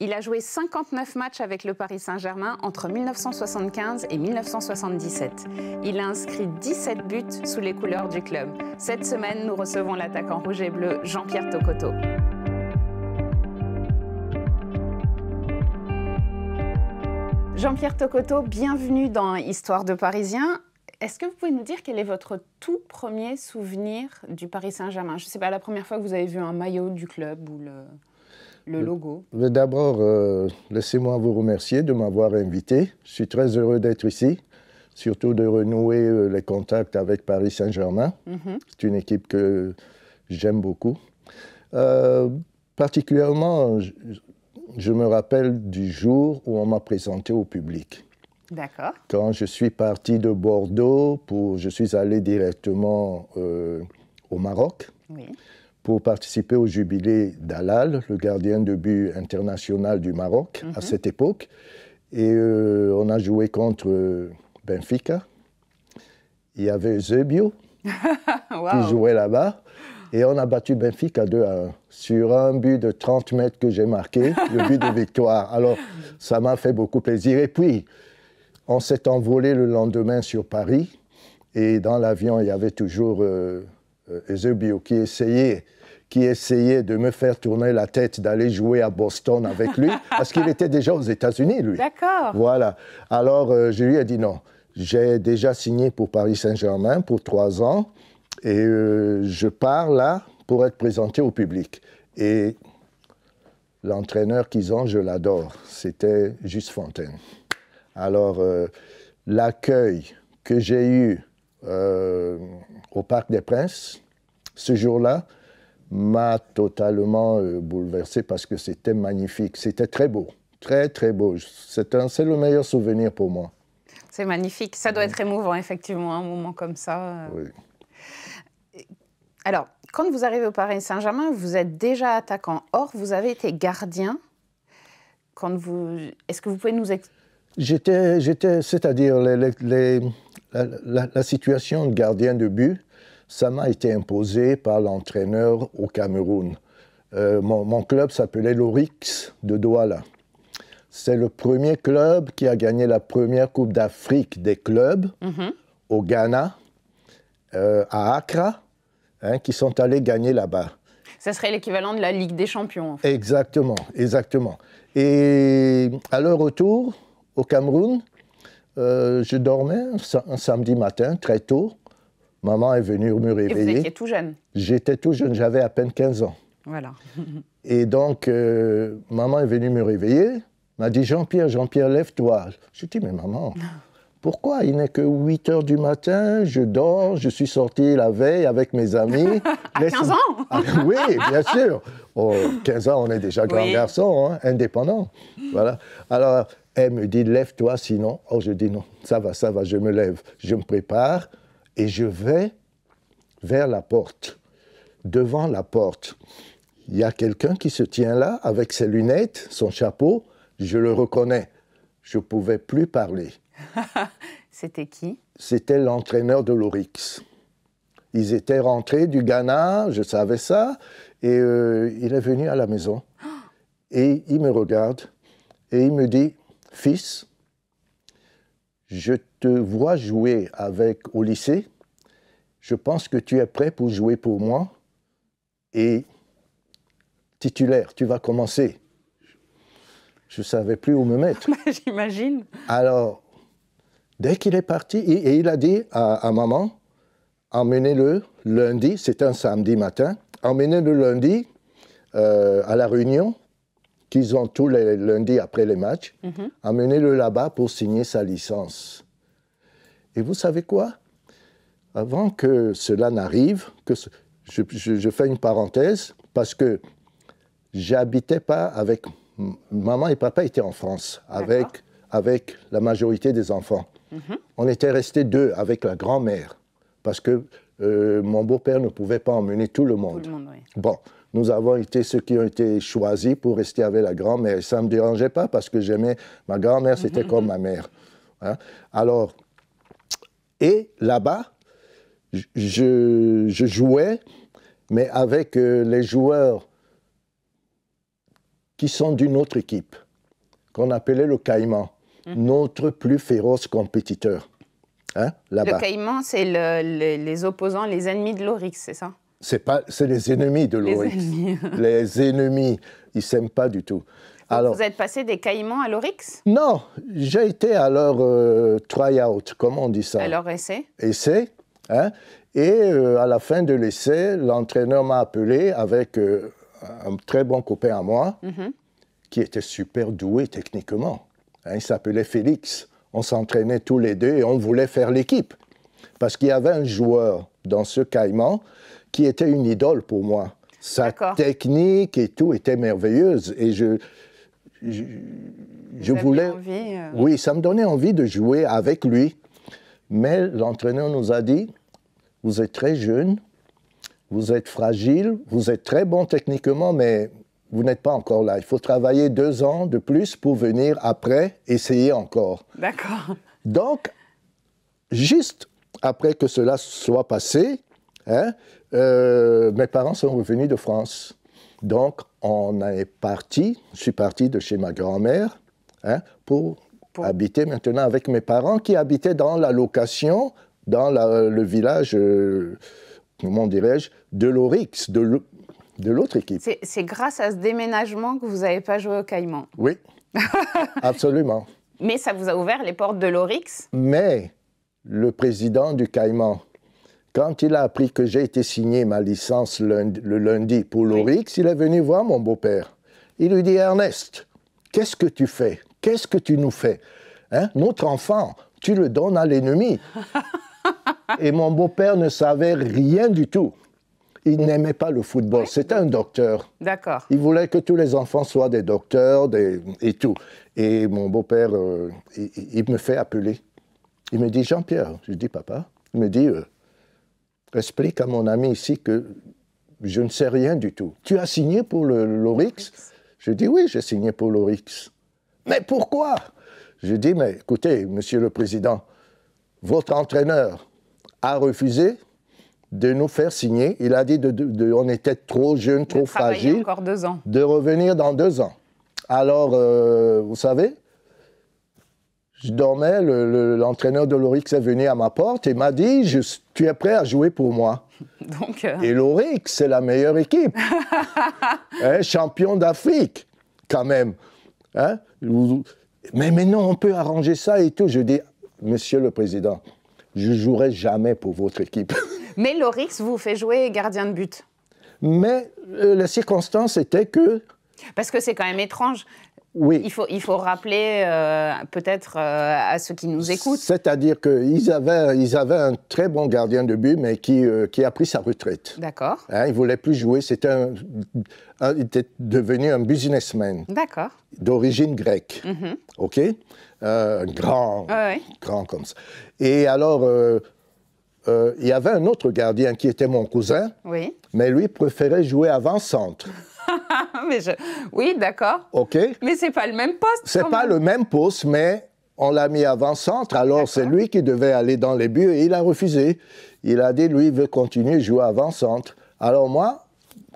Il a joué 59 matchs avec le Paris Saint-Germain entre 1975 et 1977. Il a inscrit 17 buts sous les couleurs du club. Cette semaine, nous recevons l'attaquant rouge et bleu Jean-Pierre Tokoto. Jean-Pierre Tokoto, bienvenue dans Histoire de Parisien. Est-ce que vous pouvez nous dire quel est votre tout premier souvenir du Paris Saint-Germain Je ne sais pas, la première fois que vous avez vu un maillot du club ou le le logo D'abord, euh, laissez-moi vous remercier de m'avoir invité. Je suis très heureux d'être ici, surtout de renouer euh, les contacts avec Paris Saint-Germain. Mhm. C'est une équipe que j'aime beaucoup. Euh, particulièrement, je, me rappelle du jour où on m'a présenté au public. D'accord. Quand je suis parti de Bordeaux, pour, je suis allé directement au Maroc. Oui pour participer au jubilé d'Alal, le gardien de but international du Maroc à mhm. cette époque. Et euh, on a joué contre euh, Benfica. Il y avait Zebio qui jouait là-bas. Et on a battu Benfica 2 à 1 sur un but de 30 mètres que j'ai marqué, le but de victoire. Alors, ça m'a fait beaucoup plaisir. Et puis, on s'est envolé le lendemain sur Paris. Et dans l'avion, il y avait toujours euh, euh, Eusebio qui essayait qui essayait de me faire tourner la tête d'aller jouer à Boston avec lui, parce qu'il était déjà aux États-Unis, lui. D'accord. Voilà. Alors, euh, je lui ai dit non. J'ai déjà signé pour Paris Saint-Germain pour trois ans, et euh, je pars là pour être présenté au public. Et l'entraîneur qu'ils ont, je l'adore, c'était Juste Fontaine. Alors, l'accueil que j'ai eu au Parc des Princes. Ce jour-là m'a totalement euh, bouleversé parce que c'était magnifique, c'était très beau, très très beau. C'est le meilleur souvenir pour moi. C'est magnifique, ça doit être émouvant effectivement, un moment comme ça. Euh. Oui. Alors, quand vous arrivez au Paris Saint-Germain, vous êtes déjà attaquant. Or, vous avez été gardien. Quand vous, est-ce que vous pouvez nous expliquer J'étais, c'est-à-dire la, la, situation de gardien de but, ça m'a été imposé par l'entraîneur au Cameroun. Euh, mon, club s'appelait l'Orix de Douala. C'est le premier club qui a gagné la première Coupe d'Afrique des clubs mhm. au Ghana, euh, à Accra, hein, qui sont allés gagner là-bas. Ça serait l'équivalent de la Ligue des Champions. En fait. Exactement, exactement. Et à leur retour au Cameroun, euh, je dormais un samedi matin très tôt Maman est venue me réveiller. Et vous étiez tout jeune J'étais tout jeune, j'avais à peine 15 ans. Voilà. et donc, euh, maman est venue me réveiller, m'a dit Jean-Pierre, Jean-Pierre, lève-toi. Je dis Mais maman, pourquoi Il n'est que 8 heures du matin, je dors, je suis sorti la veille avec mes amis. à 15 ans ah, Oui, bien sûr. Oh, 15 ans, on est déjà grand garçon, hein, indépendant. Voilà. Alors, elle me dit Lève-toi sinon. Oh, je dis Non, ça va, ça va, je me lève. Je me prépare. Et je vais vers la porte. Devant la porte, il y a quelqu'un qui se tient là avec ses lunettes, son chapeau. Je le reconnais. Je ne pouvais plus parler. C'était qui C'était l'entraîneur de l'Orix. Ils étaient rentrés du Ghana, je savais ça, et euh, il est venu à la maison. et il me regarde et il me dit Fils, je te vois jouer avec au lycée, je pense que tu es prêt pour jouer pour moi et titulaire, tu vas commencer. Je ne savais plus où me mettre. Bah, j'imagine. Alors, dès qu'il est parti, et, il a dit à, maman, emmenez-le lundi, c'est un samedi matin, emmenez-le lundi euh, à la réunion qu'ils ont tous les lundis après les matchs, mhm. emmenez-le là-bas pour signer sa licence. Et vous savez quoi Avant que cela n'arrive, que je, fais une parenthèse, parce que j'habitais pas avec... Maman et papa étaient en France, avec, avec la majorité des enfants. Mhm. On était restés deux avec la grand-mère, parce que euh, mon beau-père ne pouvait pas emmener tout le monde. Bon, nous avons été ceux qui ont été choisis pour rester avec la grand-mère. Ça ne me dérangeait pas parce que j'aimais ma grand-mère, c'était comme ma mère. Hein. Alors, et là-bas, je, jouais, mais avec euh, les joueurs qui sont d'une autre équipe, qu'on appelait le Caïman, mhm. notre plus féroce compétiteur. Hein, le Caïman, c'est les opposants, les ennemis de l'Orix, c'est ça c'est les ennemis de l'Orix. Les ennemis. les ennemis, ils s'aiment pas du tout vous êtes passé des Caïmans à l'Orix Non, j'ai été à leur euh, try-out, comment on dit ça À leur essai Essai, hein Et euh, à la fin de l'essai, l'entraîneur m'a appelé avec euh, un très bon copain à moi, mhm. qui était super doué techniquement. Hein. il s'appelait Félix. On s'entraînait tous les deux et on voulait faire l'équipe. Parce qu'il y avait un joueur dans ce Caïman qui était une idole pour moi sa technique et tout était merveilleuse. Et je, je, voulais. Euh, oui, ça me donnait envie de jouer avec lui. Mais l'entraîneur nous a dit vous êtes très jeune, vous êtes fragile, vous êtes très bon techniquement, mais vous n'êtes pas encore là. Il faut travailler deux ans de plus pour venir après essayer encore. D'accord. Donc, juste après que cela soit passé, hein, euh, mes parents sont revenus de France. Donc, on est parti, je suis parti de chez ma grand-mère hein, pour, habiter maintenant avec mes parents qui habitaient dans la location, dans le village, euh, comment dirais-je, de l'Orix, de l'autre équipe. C'est grâce à ce déménagement que vous n'avez pas joué au Caïman. Oui, absolument. Mais ça vous a ouvert les portes de l'Orix Mais le président du Caïman, quand il a appris que j'ai été signé ma licence le lundi pour l'Orix, il est venu voir mon beau-père. Il lui dit Ernest, qu'est-ce que tu fais Qu'est-ce que tu nous fais hein? Notre enfant, tu le donnes à l'ennemi. Et mon beau-père ne savait rien du tout. Il n'aimait pas le football. C'était un docteur. D'accord. Il voulait que tous les enfants soient des docteurs des... et tout. Et mon beau-père, euh, il, me fait appeler. Il me dit Jean-Pierre. Je dis Papa. Il me dit euh, explique à mon ami ici que je ne sais rien du tout. Tu as signé pour l'Orix Je dis oui, j'ai signé pour l'Orix. Mais pourquoi Je dis mais écoutez, monsieur le président, votre entraîneur a refusé de nous faire signer. Il a dit de, de, on était trop jeune, trop fragile. encore deux ans. De revenir dans deux ans. Alors, euh, vous savez, je dormais, l'entraîneur de l'Orix est venu à ma porte et m'a dit Tu es prêt à jouer pour moi Donc, euh. Et l'Orix, c'est la meilleure équipe. Hein, champion d'Afrique, quand même. Hein, mais, mais non, on peut arranger ça et tout. Je dis Monsieur le Président, je jouerai jamais pour votre équipe. mais l'Orix vous fait jouer gardien de but. Mais euh, la circonstance était que parce que c'est quand même étrange. Il faut, il faut rappeler euh, peut-être euh, à ceux qui nous écoutent. C'est-à-dire qu'ils avaient, ils avaient un très bon gardien de but, mais qui, euh, qui a pris sa retraite. D'accord. Hein, il ne voulait plus jouer. C'était un, il était devenu un businessman. D'accord. D'origine grecque. Mhm. OK Grand. Grand comme ça. Et alors, il y avait un autre gardien qui était mon cousin. Oui. Mais lui préférait jouer avant-centre. mais Oui, d'accord. OK. Mais c'est pas le même poste. C'est pas le même poste, mais on l'a mis avant-centre. Alors c'est lui qui devait aller dans les buts et il a refusé. Il a dit, lui, il veut continuer à jouer avant-centre. Alors moi,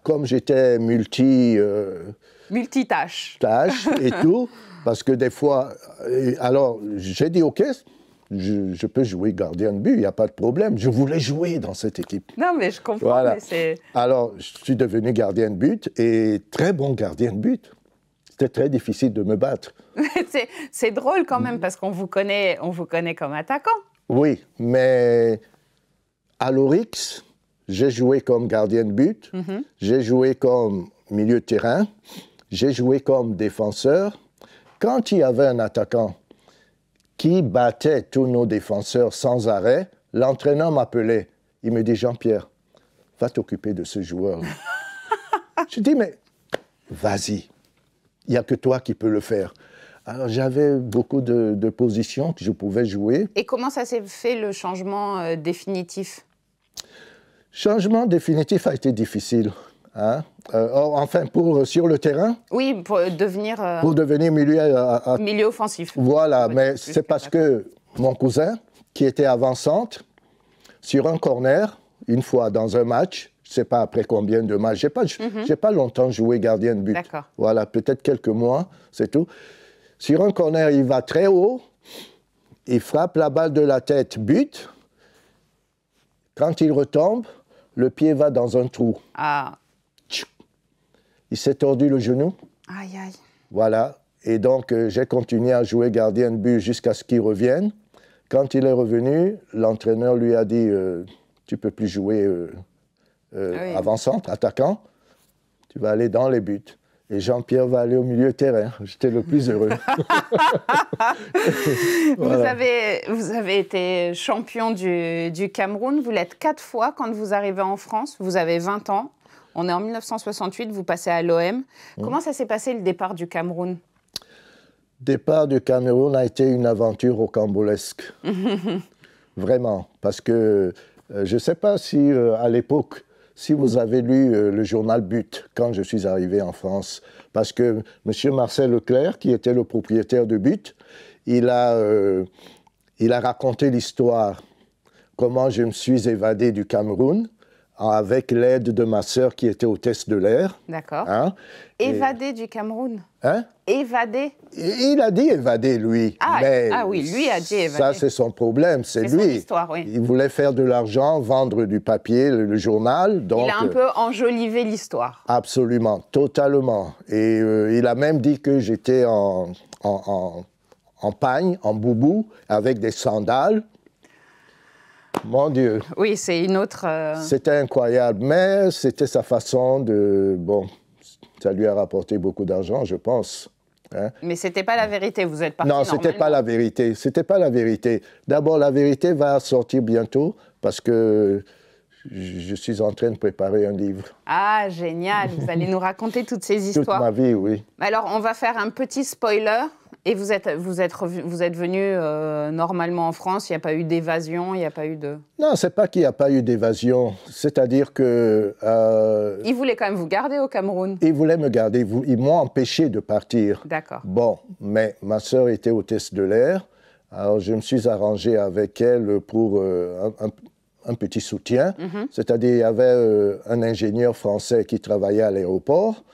comme j'étais multi... Euh, Multitâche. Tâche et tout, parce que des fois... Euh, alors j'ai dit, OK, je, peux jouer gardien de but, il n'y a pas de problème. Je voulais jouer dans cette équipe. Non, mais je comprends. Alors, je suis devenu gardien de but et très bon gardien de but. C'était très difficile de me battre. c'est drôle quand même parce qu'on vous connaît, on vous connaît comme attaquant. Oui, mais à l'Orix, j'ai joué comme gardien de but, mhm. j'ai joué comme milieu de terrain, j'ai joué comme défenseur. Quand il y avait un attaquant, qui battait tous nos défenseurs sans arrêt, l'entraîneur m'appelait. Il me dit Jean-Pierre, va t'occuper de ce joueur. je dis mais vas-y, il n'y a que toi qui peux le faire. Alors j'avais beaucoup de, positions que je pouvais jouer. Et comment ça s'est fait le changement euh, définitif Changement définitif a été difficile. Hein? Euh, oh, enfin, pour, euh, sur le terrain Oui, pour euh, devenir... pour devenir milieu... Milieu offensif. Voilà, mais c'est parce que mon cousin, qui était avant sur un corner, une fois dans un match, je ne sais pas après combien de matchs, j'ai pas, mhm. pas longtemps joué gardien de but. Voilà, peut-être quelques mois, c'est tout. Sur un corner, il va très haut, il frappe la balle de la tête, but. Quand il retombe, le pied va dans un trou. Ah il s'est tordu le genou. Aïe, aïe. Voilà. Et donc, euh, j'ai continué à jouer gardien de but jusqu'à ce qu'il revienne. Quand il est revenu, l'entraîneur lui a dit euh, Tu peux plus jouer euh, ah avant-centre, attaquant. Tu vas aller dans les buts. Et Jean-Pierre va aller au milieu terrain. J'étais le plus heureux. vous, avez, vous avez été champion du, du Cameroun. Vous l'êtes quatre fois quand vous arrivez en France. Vous avez 20 ans. On est en 1968, vous passez à l'OM. Mmh. Comment ça s'est passé le départ du Cameroun Départ du Cameroun a été une aventure au rocambolesque. Vraiment. Parce que euh, je ne sais pas si euh, à l'époque, si vous avez lu euh, le journal But quand je suis arrivé en France, parce que M. Marcel Leclerc, qui était le propriétaire de But, il a, il a raconté l'histoire, comment je me suis évadé du Cameroun avec l'aide de ma sœur qui était au test de l'air. D'accord. Hein, évadé du Cameroun. Hein Évadé. Il a dit évadé, lui. Ah, ah oui, lui a dit évadé. Ça, c'est son problème, c'est lui. Il voulait faire de l'argent, vendre du papier, le, journal. Donc, il a un euh, peu enjolivé l'histoire. Absolument, totalement. Et euh, il a même dit que j'étais en, en, en, en pagne, en boubou, avec des sandales. Mon Dieu. Oui, c'est une autre. Euh, c'était incroyable, mais c'était sa façon de. Bon, ça lui a rapporté beaucoup d'argent, je pense. Hein? Mais c'était pas la vérité, vous êtes parti. Non, c'était pas la vérité. C'était pas la vérité. D'abord, la vérité va sortir bientôt parce que je suis en train de préparer un livre. Ah, génial Vous allez nous raconter toutes ces histoires. Toute ma vie, oui. Alors, on va faire un petit spoiler. Et vous êtes, vous êtes, vous êtes venu euh, normalement en France, il n'y a pas eu d'évasion, il n'y a pas eu de... Non, c'est pas qu'il n'y a pas eu d'évasion, c'est-à-dire que... Euh, ils voulaient quand même vous garder au Cameroun Ils voulaient me garder, ils m'ont empêché de partir. D'accord. Bon, mais ma sœur était au test de l'air, alors je me suis arrangé avec elle pour euh, un, petit soutien, mhm. c'est-à-dire il y avait euh, un ingénieur français qui travaillait à l'aéroport,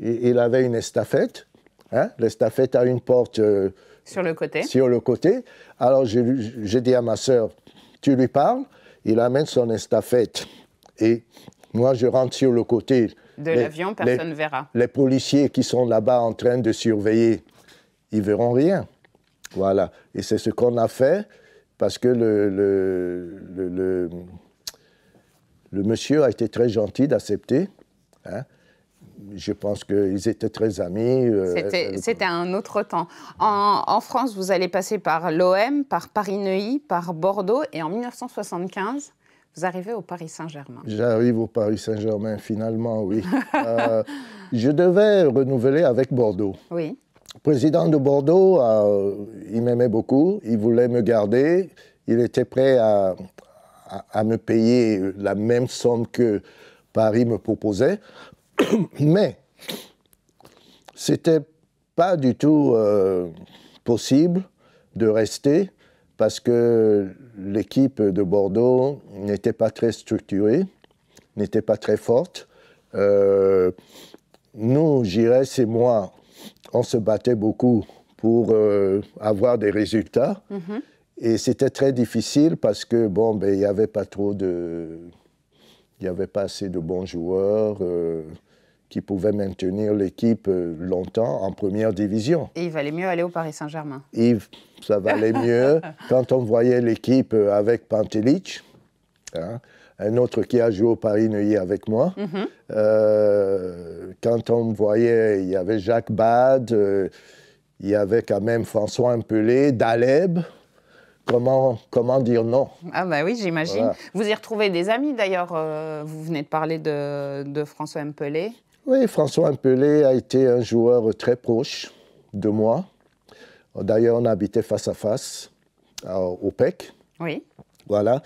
il avait une estafette, Hein, l'estafette a une porte. Euh, sur le côté. Sur le côté. Alors j'ai dit à ma sœur, tu lui parles, il amène son estafette. Et moi, je rentre sur le côté. De l'avion, personne ne verra. Les policiers qui sont là-bas en train de surveiller, ils verront rien. Voilà. Et c'est ce qu'on a fait parce que le, le, le, le, monsieur a été très gentil d'accepter. Hein je pense qu'ils étaient très amis. Euh, euh, c'était un autre temps. En, France, vous allez passer par l'OM, par Paris-Neuilly, par Bordeaux, et en 1975, vous arrivez au Paris Saint-Germain. J'arrive au Paris Saint-Germain, finalement, oui. Euh, je devais renouveler avec Bordeaux. Oui. Le président de Bordeaux, il m'aimait beaucoup, il voulait me garder, il était prêt à me payer la même somme que Paris me proposait. Mais c'était pas du tout euh, possible de rester parce que l'équipe de Bordeaux n'était pas très structurée, n'était pas très forte. Euh, nous, Girès et moi, on se battait beaucoup pour euh, avoir des résultats. Mhm. Et c'était très difficile parce que, bon, ben, il n'y avait pas trop de... Il n'y avait pas assez de bons joueurs qui pouvait maintenir l'équipe euh, longtemps en première division. Et il valait mieux aller au Paris Saint-Germain. Yves, ça valait mieux. Quand on voyait l'équipe euh, avec Pantelic, hein. un autre qui a joué au Paris-Neuilly avec moi, mhm. euh, quand on voyait, il y avait Jacques Bade, il y avait quand même François Impelé, Daleb. Comment, comment dire non Ah bah oui, j'imagine. Vous y retrouvez des amis d'ailleurs. vous venez de parler de, François Mpelé. Oui, François Impelé a été un joueur très proche de moi. D'ailleurs, on habitait face à face au PEC. Oui. Voilà.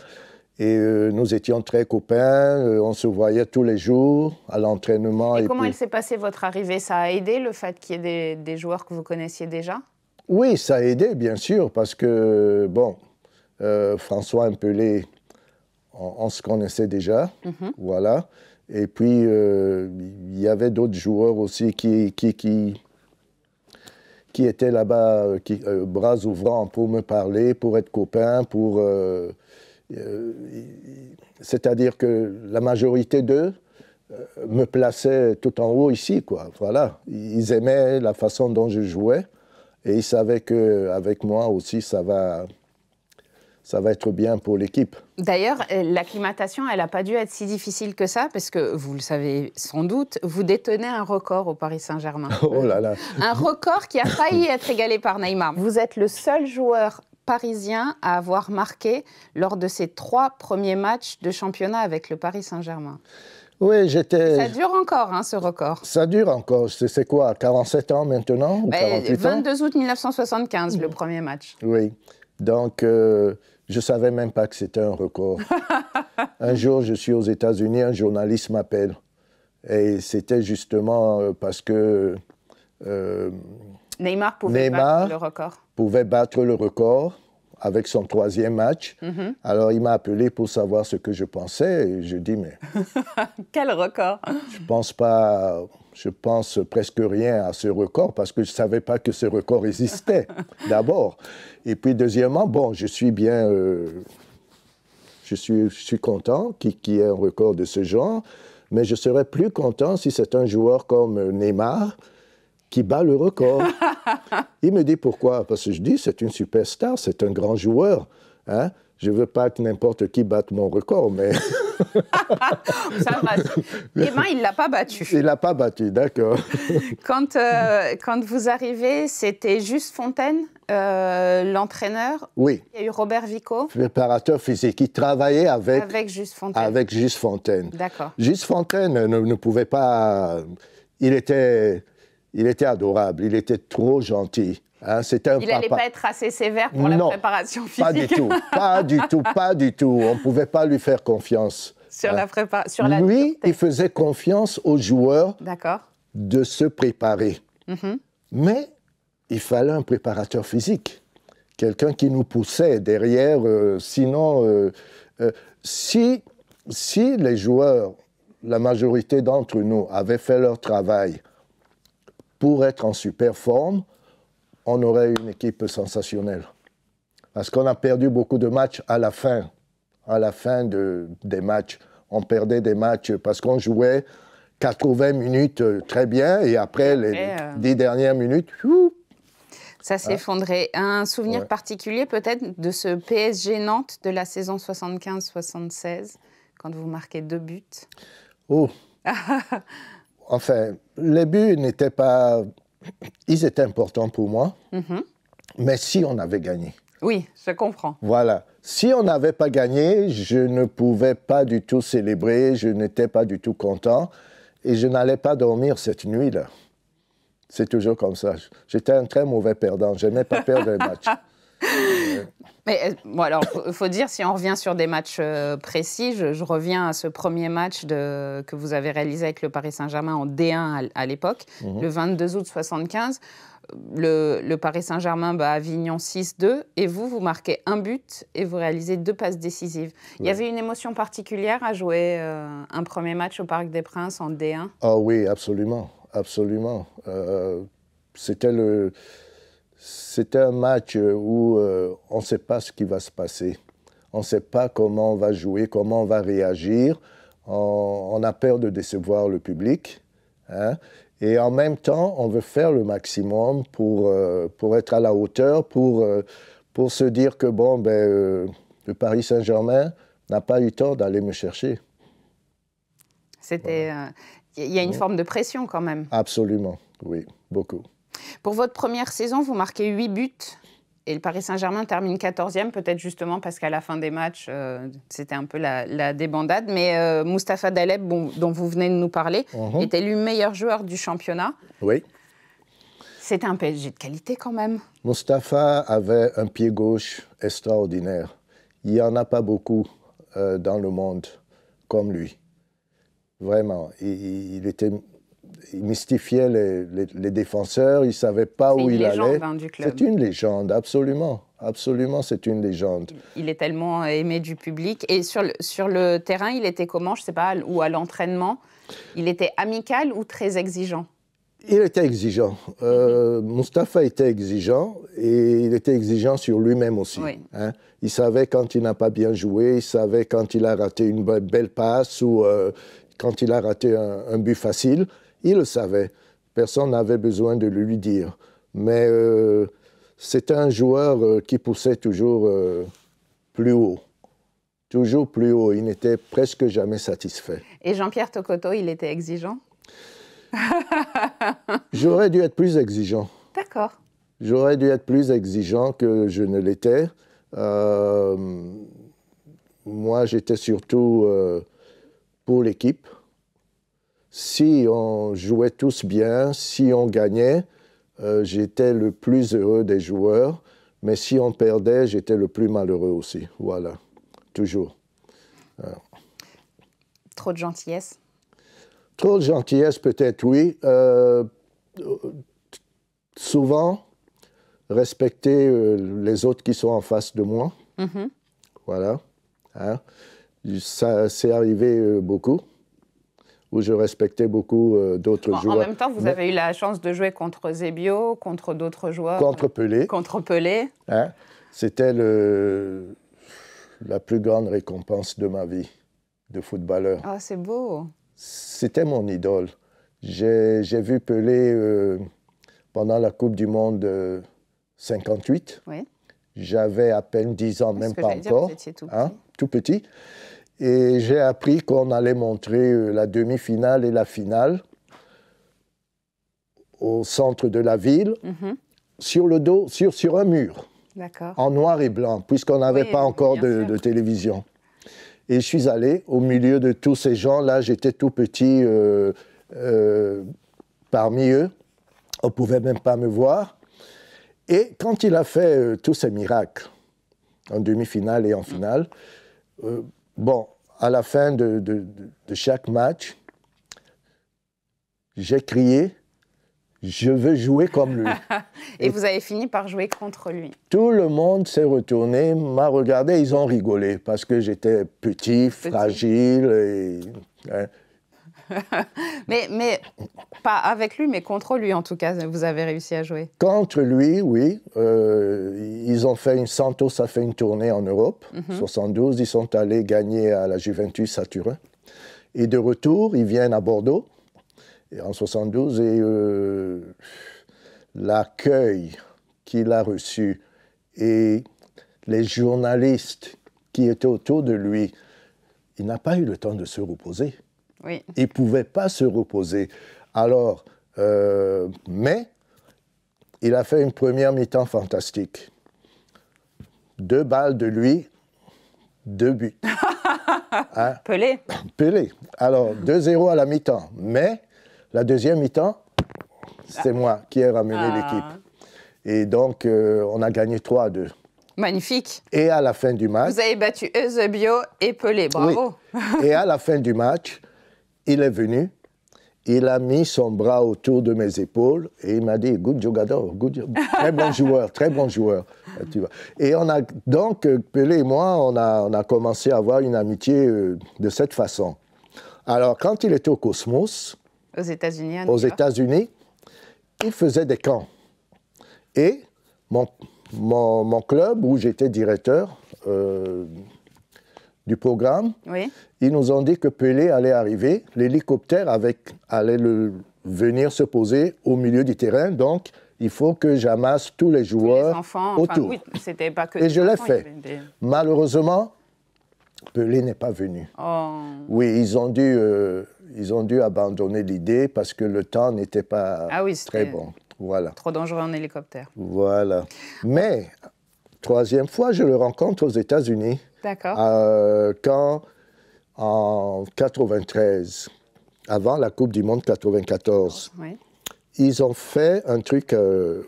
Et euh, nous étions très copains, euh, on se voyait tous les jours à l'entraînement. Et, comment il s'est passé votre arrivée Ça a aidé le fait qu'il y ait des, joueurs que vous connaissiez déjà Oui, ça a aidé, bien sûr, parce que, bon, euh, François Impelé, on, se connaissait déjà, mhm. voilà. Et puis, euh, il y avait d'autres joueurs aussi qui, qui, étaient là-bas, euh, euh, bras ouvrants, pour me parler, pour être copains, pour... C'est-à-dire que la majorité d'eux me plaçaient tout en haut ici, quoi. Voilà. Ils aimaient la façon dont je jouais et ils savaient qu'avec moi aussi, ça va, ça va être bien pour l'équipe. D'ailleurs, euh, l'acclimatation, elle n'a pas dû être si difficile que ça, parce que vous le savez sans doute, vous détenez un record au Paris Saint-Germain. oh là là euh, Un record qui a failli être égalé par Neymar. Vous êtes le seul joueur parisien à avoir marqué lors de ses trois premiers matchs de championnat avec le Paris Saint-Germain. Oui, j'étais. Ça dure encore, hein, ce record. Ça dure encore. C'est quoi, 47 ans maintenant 22 ben, août 1975, le mmh. premier match. Oui. Donc, euh, je ne savais même pas que c'était un record. un jour, je suis aux États-Unis, un journaliste m'appelle. Et c'était justement euh, parce que. Euh, Neymar, pouvait, battre le record. pouvait battre le record avec son troisième match. Mhm. Alors il m'a appelé pour savoir ce que je pensais et je dis mais quel record Je ne pense pas je pense presque rien à ce record parce que je ne savais pas que ce record existait, d'abord. Et puis, deuxièmement, bon, je suis bien. Euh, je, suis, content qu'il y ait un record de ce genre, mais je serais plus content si c'est un joueur comme Neymar qui bat le record. Il me dit pourquoi Parce que je dis, c'est une superstar, c'est un grand joueur. Hein? Je ne veux pas que n'importe qui batte mon record, mais ça va. Eh ben, il ne l'a pas battu. Il ne l'a pas battu, d'accord. quand, euh, quand vous arrivez, c'était juste Fontaine, euh, l'entraîneur. Oui. Il y a eu Robert Vico. Préparateur physique. qui travaillait avec. Avec Juste Fontaine. Avec Juste Fontaine. D'accord. Juste Fontaine ne, ne pouvait pas. Il était, il était adorable, il était trop gentil. Hein, un il n'allait pas être assez sévère pour la préparation physique. Pas du tout, pas du tout, pas du tout. On ne pouvait pas lui faire confiance. Sur hein. la prépa... sur la Lui, il faisait confiance aux joueurs de se préparer. Mhm. Mais il fallait un préparateur physique, quelqu'un qui nous poussait derrière. Euh, sinon, euh, euh, si, si les joueurs, la majorité d'entre nous, avaient fait leur travail pour être en super forme, on aurait une équipe sensationnelle. Parce qu'on a perdu beaucoup de matchs à la fin. À la fin de, des matchs, on perdait des matchs parce qu'on jouait 80 minutes euh, très bien et après, les euh, dix dernières minutes, ça hein? s'effondrait. Un souvenir particulier peut-être de ce PSG Nantes de la saison 75-76, quand vous marquez deux buts Oh Enfin, les buts n'étaient pas ils étaient importants pour moi, mhm. mais si on avait gagné. Oui, je comprends. Voilà. Si on n'avait pas gagné, je ne pouvais pas du tout célébrer, je n'étais pas du tout content et je n'allais pas dormir cette nuit-là. C'est toujours comme ça. J'étais un très mauvais perdant. Je n'aimais pas perdre les match. Mais euh, bon, alors, il faut dire, si on revient sur des matchs euh, précis, je, reviens à ce premier match de, que vous avez réalisé avec le Paris Saint-Germain en D1 à, l'époque, mhm. le 22 août 75. Le, le, Paris Saint-Germain bat Avignon 6-2 et vous, vous marquez un but et vous réalisez deux passes décisives. Il y avait une émotion particulière à jouer euh, un premier match au Parc des Princes en D1 Ah oui, absolument, absolument. C'était le... C'est un match où euh, on ne sait pas ce qui va se passer. On ne sait pas comment on va jouer, comment on va réagir. On, a peur de décevoir le public. Hein. Et en même temps, on veut faire le maximum pour, euh, être à la hauteur, euh, pour, se dire que bon, ben, le Paris Saint-Germain n'a pas eu tort d'aller me chercher. Il y a une forme de pression quand même. Absolument, oui, beaucoup. Pour votre première saison, vous marquez 8 buts et le Paris Saint-Germain termine 14e, peut-être justement parce qu'à la fin des matchs, euh, c'était un peu la, débandade. Mais euh, Mustapha Daleb, dont vous venez de nous parler, était uh-huh. est élu meilleur joueur du championnat. Oui. C'est un PSG de qualité quand même. Mustapha avait un pied gauche extraordinaire. Il n'y en a pas beaucoup euh, dans le monde comme lui. Vraiment. il était il mystifiait les, défenseurs, il ne savait pas où il allait. Hein, c'est une légende, absolument. Absolument, c'est une légende. Il est tellement euh, aimé du public. Et sur le, sur le terrain, il était comment Je ne sais pas, ou à l'entraînement Il était amical ou très exigeant il était exigeant. Euh, mhm. était exigeant et il était exigeant sur lui-même aussi. Hein. Il savait quand il n'a pas bien joué, il savait quand il a raté une belle passe ou euh, quand il a raté un, un but facile. Il le savait. Personne n'avait besoin de le lui dire. Mais euh, c'est c'était un joueur euh, qui poussait toujours euh, plus haut. Toujours plus haut. Il n'était presque jamais satisfait. Et Jean-Pierre Tokoto, il était exigeant J'aurais dû être plus exigeant. D'accord. J'aurais dû être plus exigeant que je ne l'étais. moi, j'étais surtout pour l'équipe si on jouait tous bien, si on gagnait, euh, j'étais le plus heureux des joueurs. Mais si on perdait, j'étais le plus malheureux aussi. Voilà, toujours. Trop de gentillesse Trop de gentillesse, peut-être, oui. Euh, souvent, respecter euh, les autres qui sont en face de moi. Mm-hmm. Voilà. Hein. Ça s'est arrivé beaucoup où je respectais beaucoup euh, d'autres joueurs. En même temps, vous avez eu la chance de jouer contre Zebio, contre d'autres joueurs. Contre Pelé. Contre Pelé. Hein, c'était le... la plus grande récompense de ma vie de footballeur. Ah, c'est beau. C'était mon idole. J'ai vu Pelé euh, pendant la Coupe du Monde 58. Euh, oui. J'avais à peine 10 ans, même pas encore. vous étiez tout hein, petit. Hein? tout petit. Et j'ai appris qu'on allait montrer euh, la demi-finale et la finale au centre de la ville, mhm. sur le dos, sur, sur un mur, en noir et blanc, puisqu'on n'avait pas encore de, télévision. Et je suis allé au milieu de tous ces gens-là, j'étais tout petit euh, euh, parmi eux, on ne pouvait même pas me voir. Et quand il a fait tous ces miracles, en demi-finale et en finale, Bon, à la fin de, de, chaque match, j'ai crié je veux jouer comme lui. et, vous avez fini par jouer contre lui. Tout le monde s'est retourné, m'a regardé, ils ont rigolé parce que j'étais petit, fragile. Et, hein. mais, mais pas avec lui, mais contre lui en tout cas, vous avez réussi à jouer. Contre lui, oui. Euh, ils ont fait une Santos a fait une tournée en Europe. Mm 72, ils sont allés gagner à la Juventus à Turin. Et de retour, ils viennent à Bordeaux en 72 et euh, l'accueil qu'il a reçu et les journalistes qui étaient autour de lui, il n'a pas eu le temps de se reposer. Il ne pouvait pas se reposer. Alors, euh, mais il a fait une première mi-temps fantastique. Deux balles de lui, deux buts. Hein? Pelé. Pelé. Alors, deux 0 à la mi-temps. Mais la deuxième mi-temps, c'est moi qui ai ramené ah. l'équipe. Et donc, euh, on a gagné 3 à 2. Magnifique. Et à la fin du match. Vous avez battu Eusebio et Pelé. Bravo. Et à la fin du match, il est venu, il a mis son bras autour de mes épaules et il m'a dit Good jogador, good, très bon joueur, très bon joueur. Tu Et on a, donc, euh, Pelé et moi, on a, commencé à avoir une amitié euh, de cette façon. Alors, quand il était au Cosmos, aux États-Unis, hein, aux États-Unis, il faisait des camps. Et mon, club, où j'étais directeur, euh, du programme. Ils nous ont dit que Pelé allait arriver, l'hélicoptère avec, allait venir se poser au milieu du terrain. Donc, il faut que j'amasse tous les joueurs autour. pas que Et je l'ai fait. Malheureusement, Pelé n'est pas venu. Oh. Oui, ils ont dû, euh, ils ont dû abandonner l'idée parce que le temps n'était pas ah très bon. Voilà. Trop dangereux en hélicoptère. Voilà. Mais, troisième fois, je le rencontre aux États-Unis. D'accord. Euh, quand, en 93, avant la Coupe du Monde 94, ils ont fait un truc euh,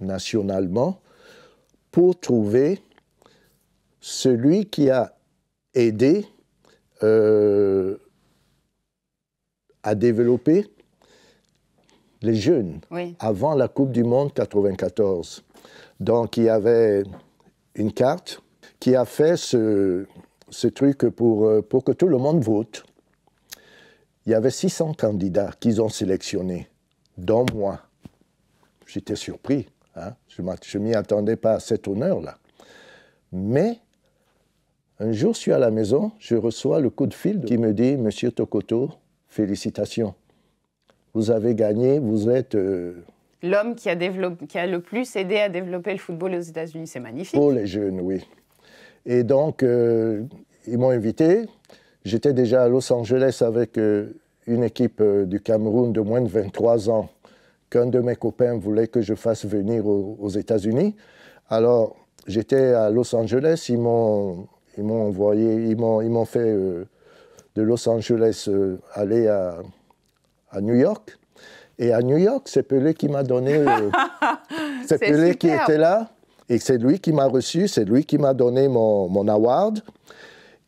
nationalement pour trouver celui qui a aidé euh, à développer les jeunes avant la Coupe du Monde 94. Donc il y avait une carte qui a fait ce, truc pour, euh, pour que tout le monde vote. Il y avait 600 candidats qu'ils ont sélectionnés, dont moi. J'étais surpris. Hein. Je ne m'y attendais pas à cet honneur-là. Mais un jour, je suis à la maison, je reçois le coup de fil qui me dit Monsieur Tokoto, félicitations. Vous avez gagné, vous êtes. Euh, L'homme qui, qui a le plus aidé à développer le football aux États-Unis, c'est magnifique. Pour les jeunes, oui. Et donc, euh, ils m'ont invité. J'étais déjà à Los Angeles avec euh, une équipe euh, du Cameroun de moins de 23 ans qu'un de mes copains voulait que je fasse venir aux, États-Unis. Alors, j'étais à Los Angeles, ils m'ont, ils m'ont envoyé, ils m'ont, ils m'ont fait de Los Angeles aller à, à, New York. Et à New York, c'est Pelé qui m'a donné. c'est Pelé qui était là. Et c'est lui qui m'a reçu, c'est lui qui m'a donné mon, mon, award.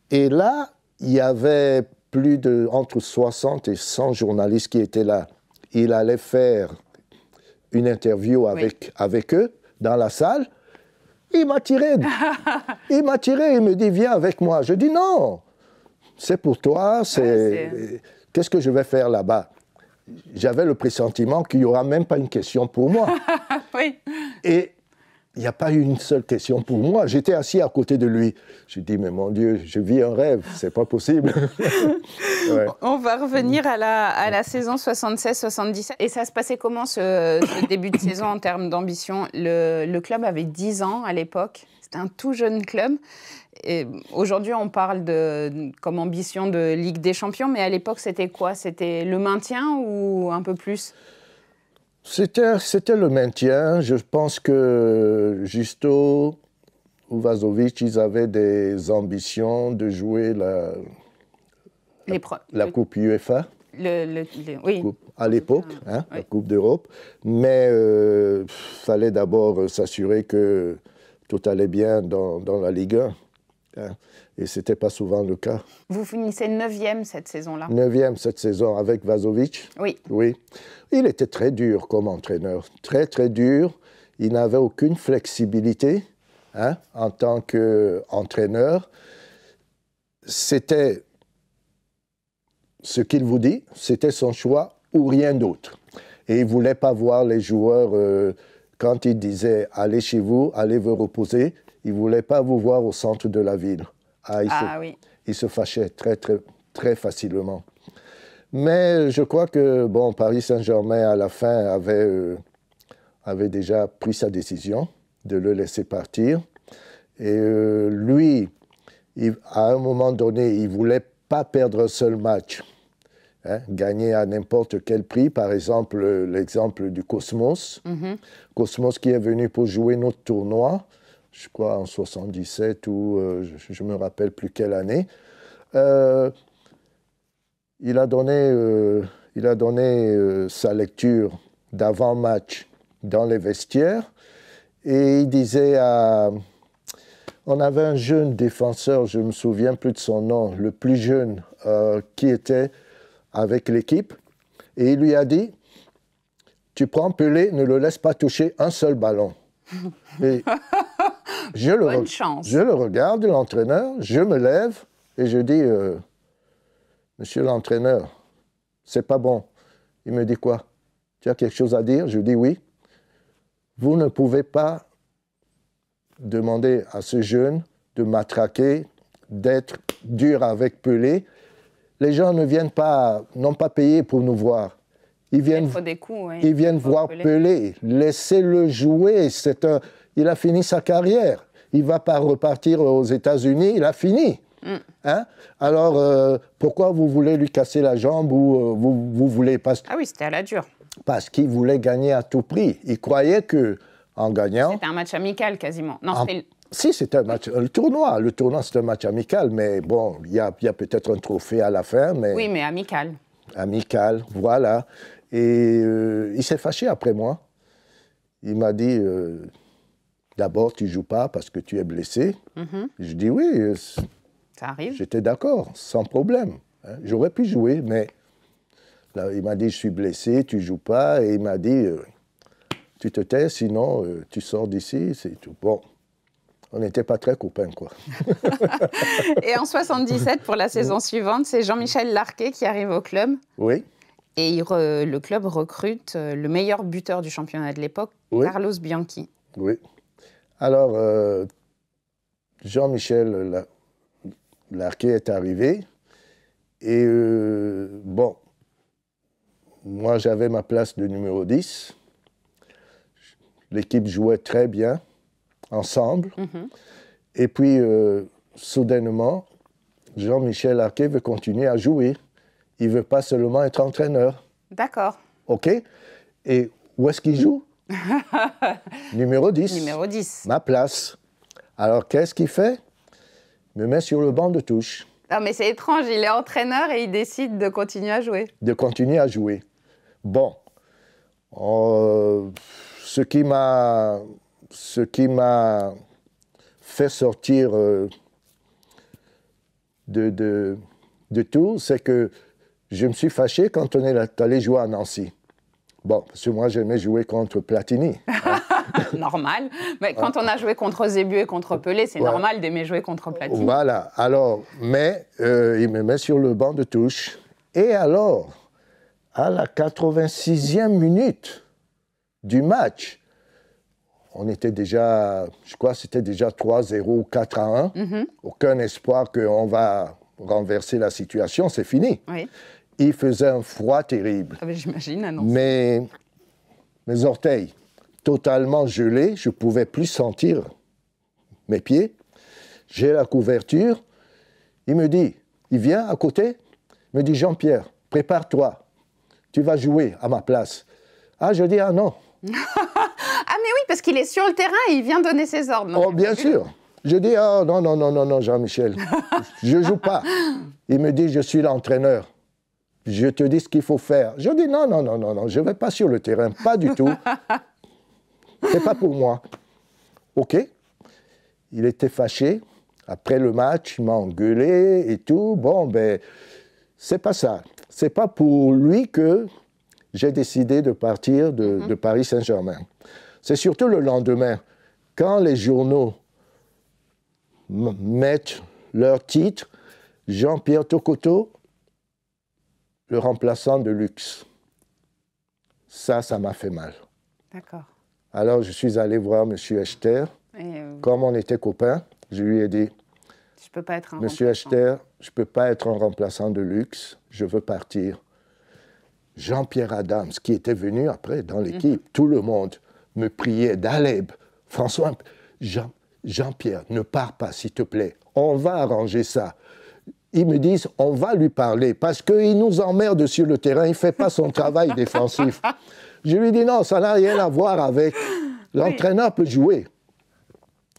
Et là, il y avait plus de entre 60 et 100 journalistes qui étaient là. Il allait faire une interview avec, avec eux dans la salle. Il m'a tiré. il m'a tiré, il me dit viens avec moi. Je dis non, c'est pour toi, ah, c'est qu'est-ce que je vais faire là-bas J'avais le pressentiment qu'il n'y aura même pas une question pour moi. oui. Et il n'y a pas eu une seule question pour moi. J'étais assis à côté de lui. J'ai dit, mais mon Dieu, je vis un rêve, c'est pas possible. On va revenir à la, saison 76-77. Et ça se passait comment ce, début de saison en termes d'ambition le, club avait 10 ans à l'époque. C'était un tout jeune club. Et Aujourd'hui, on parle de, comme ambition de Ligue des Champions, mais à l'époque, c'était quoi C'était le maintien ou un peu plus c'était, le maintien. Je pense que Justo ou Vazovic, ils avaient des ambitions de jouer la, la, Coupe UEFA. à l'époque, ah, hein, la Coupe d'Europe. Mais il euh, fallait d'abord euh, s'assurer que tout allait bien dans, la Ligue 1. Et ce n'était pas souvent le cas. Vous finissez 9e cette saison-là 9e cette saison avec Vazovic. Oui. Oui. Il était très dur comme entraîneur. Très, très dur. Il n'avait aucune flexibilité hein, en tant qu'entraîneur. C'était ce qu'il vous dit, c'était son choix ou rien d'autre. Et il ne voulait pas voir les joueurs, euh, quand il disait allez chez vous, allez vous reposer, il ne voulait pas vous voir au centre de la ville. Ah, ah il, se, fâchait très, très, très facilement. Mais je crois que bon, Paris Saint-Germain, à la fin, avait, euh, déjà pris sa décision de le laisser partir. Et euh, lui, à un moment donné, il ne voulait pas perdre un seul match. Hein, gagner à n'importe quel prix, par exemple euh, l'exemple du Cosmos. Mhm. Cosmos qui est venu pour jouer notre tournoi je crois en 77 ou euh, je ne me rappelle plus quelle année. Euh, il a donné, euh, il a donné sa lecture d'avant-match dans les vestiaires et il disait à... On avait un jeune défenseur, je ne me souviens plus de son nom, le plus jeune qui était avec l'équipe et il lui a dit, tu prends Pelé, ne le laisse pas toucher un seul ballon. Je le regarde, l'entraîneur, je me lève et je dis euh, Monsieur l'entraîneur, c'est pas bon. Il me dit quoi Tu as quelque chose à dire Je dis oui. Vous ne pouvez pas demander à ce jeune de m'attraquer, d'être dur avec Pelé. Les gens ne viennent pas, n'ont pas payé pour nous voir. Ils viennent, voir Pelé. Pelé. Laissez-le jouer. C'est un, il a fini sa carrière. Il ne va pas repartir aux États-Unis, il a fini. Mm. Hein? Alors, euh, pourquoi vous voulez lui casser la jambe ou euh, vous, voulez... passer Ah oui, c'était à la dure. Parce qu'il voulait gagner à tout prix. Il croyait que en gagnant... C'était un match amical quasiment. Non, Si, c'était un match. Euh, le tournoi, le tournoi, c'est un match amical, mais bon, il y a, peut-être un trophée à la fin, mais... Oui, mais amical. Amical, voilà. Et il s'est fâché après moi. Il m'a dit, D'abord, tu joues pas parce que tu es blessé. Mhm. Je dis oui. Euh, Ça arrive. J'étais d'accord, sans problème. Hein. J'aurais pu jouer, mais il m'a dit je suis blessé, tu joues pas. Et il m'a dit euh, tu te tais, sinon euh, tu sors d'ici, c'est tout. Bon. On n'était pas très copains, quoi. et en 77, pour la saison suivante, c'est Jean-Michel Larquet qui arrive au club. Oui. Et le club recrute le meilleur buteur du championnat de l'époque, Carlos Bianchi. Oui. Alors, euh, Jean-Michel Larquet est arrivé. Et euh, bon, moi j'avais ma place de numéro 10. L'équipe jouait très bien ensemble. Mhm. Et puis, euh, soudainement, Jean-Michel Larquet veut continuer à jouer. Il ne veut pas seulement être entraîneur. D'accord. OK. Et où est-ce qu'il joue Numéro 10. Numéro 10. Ma place. Alors, qu'est-ce qu'il fait Il me met sur le banc de touche. Non, mais c'est étrange. Il est entraîneur et il décide de continuer à jouer. De continuer à jouer. Bon. Euh, ce qui m'a. Ce qui m'a fait sortir euh, de, de, de Tours, c'est que je me suis fâché quand on est allé jouer à Nancy. Bon, parce que moi, j'aimais jouer contre Platini. Hein. normal. Mais quand on a joué contre Zébu et contre Pelé, c'est normal d'aimer jouer contre Platini. Voilà. Alors, mais euh, il me met sur le banc de touche. Et alors, à la 86e minute du match, on était déjà, je crois, c'était déjà 3-0 4-1. Mhm. Aucun espoir qu'on va renverser la situation, c'est fini. Oui il faisait un froid terrible. Ah, mais J'imagine, ah, non mes, orteils totalement gelés, je ne pouvais plus sentir mes pieds. J'ai la couverture. Il me dit, il vient à côté, me dit Jean-Pierre, prépare-toi, tu vas jouer à ma place. Ah, je dis, ah non. ah mais oui, parce qu'il est sur le terrain et il vient donner ses ordres. Oh, bien sûr. Je dis, ah non, non, non, non, non, Jean-Michel, je joue pas. Il me dit, je suis l'entraîneur je te dis ce qu'il faut faire. Je dis non, non, non, non, non, je ne vais pas sur le terrain, pas du tout. C'est pas pour moi. OK Il était fâché. Après le match, il m'a engueulé et tout. Bon, ben, c'est pas ça. C'est pas pour lui que j'ai décidé de partir de, mm-hmm. de Paris Saint-Germain. C'est surtout le lendemain, quand les journaux mettent leur titre, Jean-Pierre Tokoto le remplaçant de luxe. Ça, ça m'a fait mal. D'accord. Alors, je suis allé voir M. Echter. Euh, Comme on était copains, je lui ai dit Je peux pas être un Monsieur Echter, je ne peux pas être un remplaçant de luxe, je veux partir. Jean-Pierre Adams, qui était venu après dans mhm. l'équipe, tout le monde me priait d'Aleb, François, Jean-Pierre, ne pars pas, s'il te plaît, on va arranger ça ils me disent on va lui parler parce qu'il nous emmerde sur le terrain, il ne fait pas son travail défensif. Je lui dis non, ça n'a rien à voir avec. L'entraîneur peut jouer.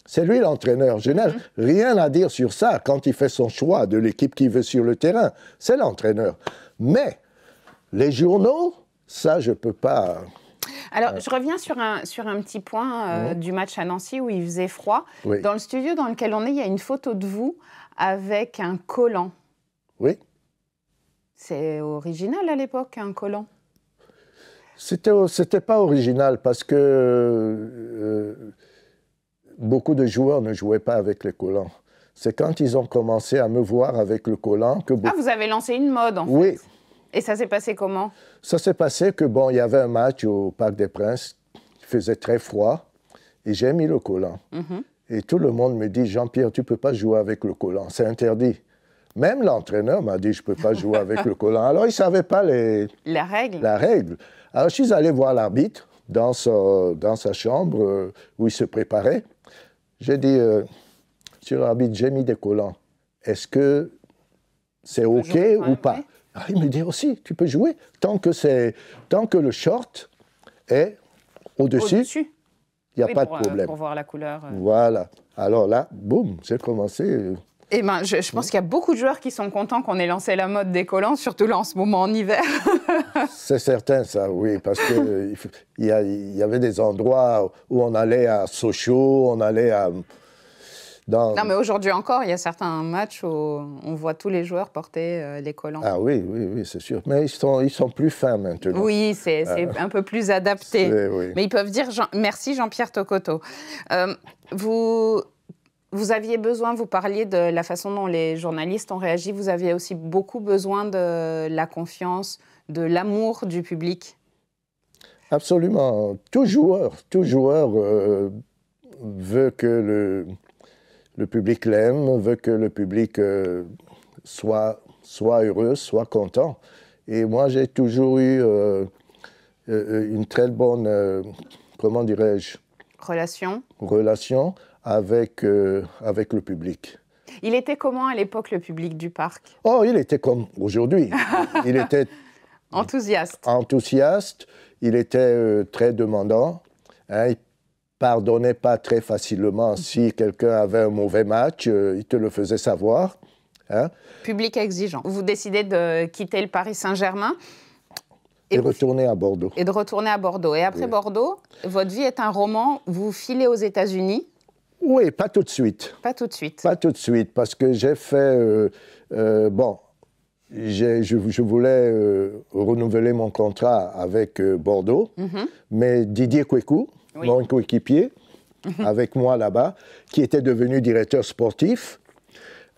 C'est lui l'entraîneur. Je n'ai rien à dire sur ça quand il fait son choix de l'équipe qui veut sur le terrain. C'est l'entraîneur. Mais les journaux, ça, je ne peux pas. Alors, euh, je reviens sur un, sur un petit point euh, mhm. du match à Nancy où il faisait froid. Dans le studio dans lequel on est, il y a une photo de vous avec un collant. Oui. C'est original à l'époque, un collant. C'était pas original parce que euh, beaucoup de joueurs ne jouaient pas avec les collants. C'est quand ils ont commencé à me voir avec le collant que... Ah, vous avez lancé une mode, en fait. Oui. Et ça s'est passé comment Ça s'est passé que, bon, il y avait un match au Parc des Princes, il faisait très froid, et j'ai mis le collant. Mhm. Et tout le monde me dit, Jean-Pierre, tu ne peux pas jouer avec le collant, c'est interdit. Même l'entraîneur m'a dit, je ne peux pas jouer avec le collant. Alors, il ne savait pas les... la, règle. la règle. Alors, je suis allé voir l'arbitre dans, sa, dans sa chambre euh, où il se préparait. J'ai dit, euh, sur Monsieur l'arbitre, j'ai mis des collants. Est-ce que c'est OK ou pas ah, Il me dit aussi, tu peux jouer tant que, tant que le short est au-dessus au dessus il n'y a pas de euh, problème. Pour voir la couleur. Euh. Voilà. Alors là, boum, c'est commencé. Eh ben, je, pense hein? qu'il y a beaucoup de joueurs qui sont contents qu'on ait lancé la mode des collants, surtout là en ce moment en hiver. C'est certain, ça, oui, parce qu'il euh, il y, y, avait des endroits où on allait à Sochaux, on allait à, non, mais aujourd'hui encore, il y a certains matchs où on voit tous les joueurs porter euh, les collants. Ah oui, oui, oui, c'est sûr. Mais ils sont, ils sont plus fins maintenant. Oui, c'est euh, un peu plus adapté. Mais ils peuvent dire merci Jean-Pierre Tocoto. Euh, vous, vous aviez besoin, vous parliez de la façon dont les journalistes ont réagi, vous aviez aussi beaucoup besoin de la confiance, de l'amour du public. Absolument. Tout joueur, tout joueur veut que le le public l'aime, veut que le public euh, soit, soit heureux, soit content. Et moi, j'ai toujours eu euh, euh, une très bonne, comment dirais-je Relation. Relation avec, avec le public. Il était comment à l'époque, le public du parc Oh, il était comme aujourd'hui. il était... Enthousiaste. Enthousiaste. Il était très demandant. Hein pardonnait pas très facilement mhm. si quelqu'un avait un mauvais match, euh, il te le faisait savoir. Hein. Public exigeant. Vous décidez de quitter le Paris Saint-Germain. Et, de retourner à Bordeaux. Et de retourner à Bordeaux. Et après Bordeaux, votre vie est un roman. Vous filez aux États-Unis. Oui, pas tout de suite. Pas tout de suite. Pas tout de suite, parce que j'ai fait. Euh, euh, bon, je, je, voulais renouveler mon contrat avec Bordeaux, mhm. mais Didier Couécou, mon coéquipier, mhm. avec moi là-bas, qui était devenu directeur sportif,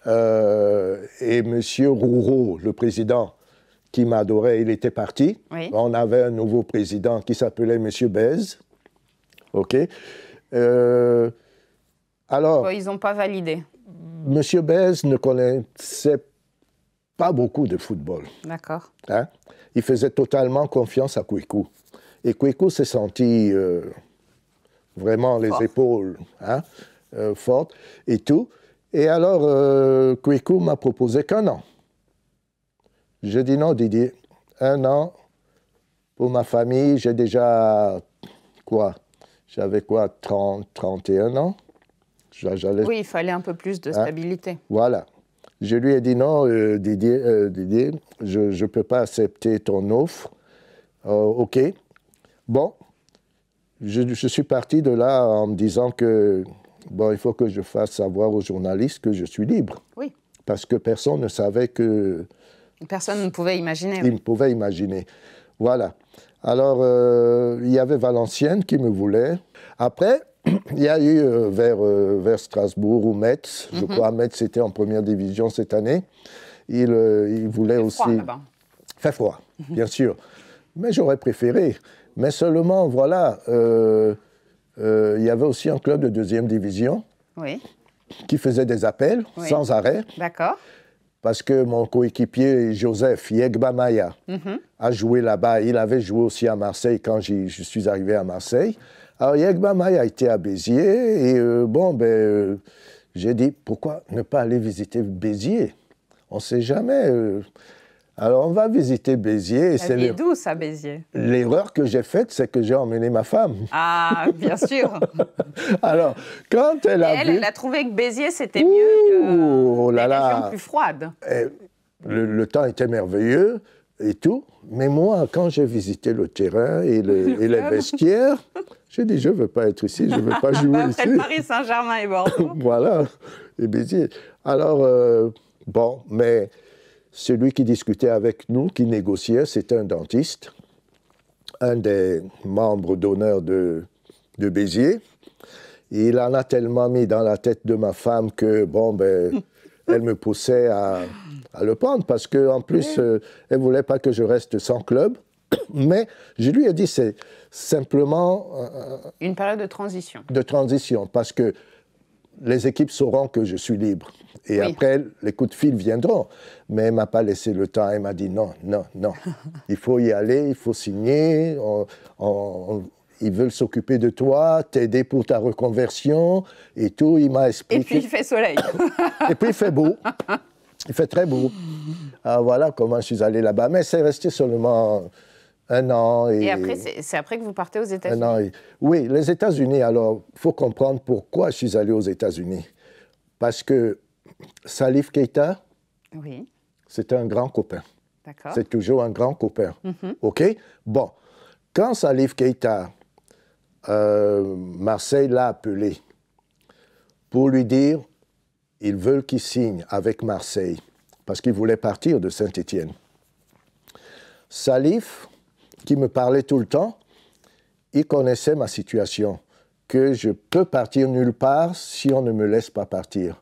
euh, et M. Roureau, le président, qui m'adorait, il était parti. On avait un nouveau président qui s'appelait M. Bez. OK. Euh, alors. Ils n'ont pas validé. M. Bez ne connaissait pas beaucoup de football. D'accord. Hein. Il faisait totalement confiance à Kouikou. Et Kouikou s'est senti. Euh, vraiment les épaules hein, euh, fortes et tout. Et alors, euh, m'a proposé qu'un an. Je dit non, Didier. Un an pour ma famille, j'ai déjà quoi J'avais quoi 30, 31 ans Oui, il fallait un peu plus de hein? stabilité. Voilà. Je lui ai dit non, euh, Didier, euh, Didier, je ne peux pas accepter ton offre. Oh, OK. Bon, je, suis parti de là en me disant que, bon, il faut que je fasse savoir aux journalistes que je suis libre. Oui. Parce que personne ne savait que... Personne ne pouvait imaginer. Il ne pouvait imaginer. Voilà. Alors, euh, il y avait Valenciennes qui me voulait. Après, il y a eu euh, vers, euh, vers Strasbourg ou Metz. Je mhm. crois Metz était en première division cette année. Il, il voulait aussi... Froid, là Fait froid, mhm. bien sûr. Mais j'aurais préféré. Mais seulement, voilà, euh, euh, il y avait aussi un club de deuxième division oui. qui faisait des appels sans arrêt. D'accord. Parce que mon coéquipier Joseph Yegba Maya, mhm. a joué là-bas. Il avait joué aussi à Marseille quand je suis arrivé à Marseille. Alors Yegba a était à Béziers et euh, bon, ben, j'ai dit pourquoi ne pas aller visiter Béziers On ne sait jamais. Alors, on va visiter Béziers. Et c'est le... douce à Béziers. L'erreur que j'ai faite, c'est que j'ai emmené ma femme. Ah, bien sûr. Alors, quand elle a elle, vu... elle a trouvé que Béziers, c'était mieux que oh là là. plus froide. Eh, le, temps était merveilleux et tout. Mais moi, quand j'ai visité le terrain et, les vestiaires, j'ai dit, je ne veux pas être ici, je ne veux pas jouer Après Paris, Saint-Germain et Bordeaux. voilà, et Béziers. Alors, euh, bon, mais... Celui qui discutait avec nous, qui négociait, c'était un dentiste, un des membres d'honneur de, de Béziers. il en a tellement mis dans la tête de ma femme que, bon, ben, elle me poussait à, le prendre parce qu'en plus, euh, elle voulait pas que je reste sans club. Mais je lui ai dit, c'est simplement... Euh, Une période de transition. De transition, parce que les équipes sauront que je suis libre. Et après, les coups de fil viendront. Mais elle m'a pas laissé le temps. Elle m'a dit non, non, non. il faut y aller, il faut signer. ils veulent s'occuper de toi, t'aider pour ta reconversion et tout. Il m'a expliqué. Et puis il fait soleil. et puis il fait beau. Il fait très beau. Alors ah, voilà comment je suis allé là-bas. Mais c'est resté seulement un an. Et, après, c'est après que vous partez aux États-Unis. Oui, les États-Unis. Alors, il faut comprendre pourquoi je suis allé aux États-Unis. Parce que Salif Keita, c'est c'était un grand copain. C'est toujours un grand copain. Mhm. OK Bon. Quand Salif Keita, euh, Marseille l'a appelé pour lui dire ils veulent qu'il signe avec Marseille parce qu'il voulait partir de Saint-Étienne. Salif, qui me parlait tout le temps, il connaissait ma situation, que je peux partir nulle part si on ne me laisse pas partir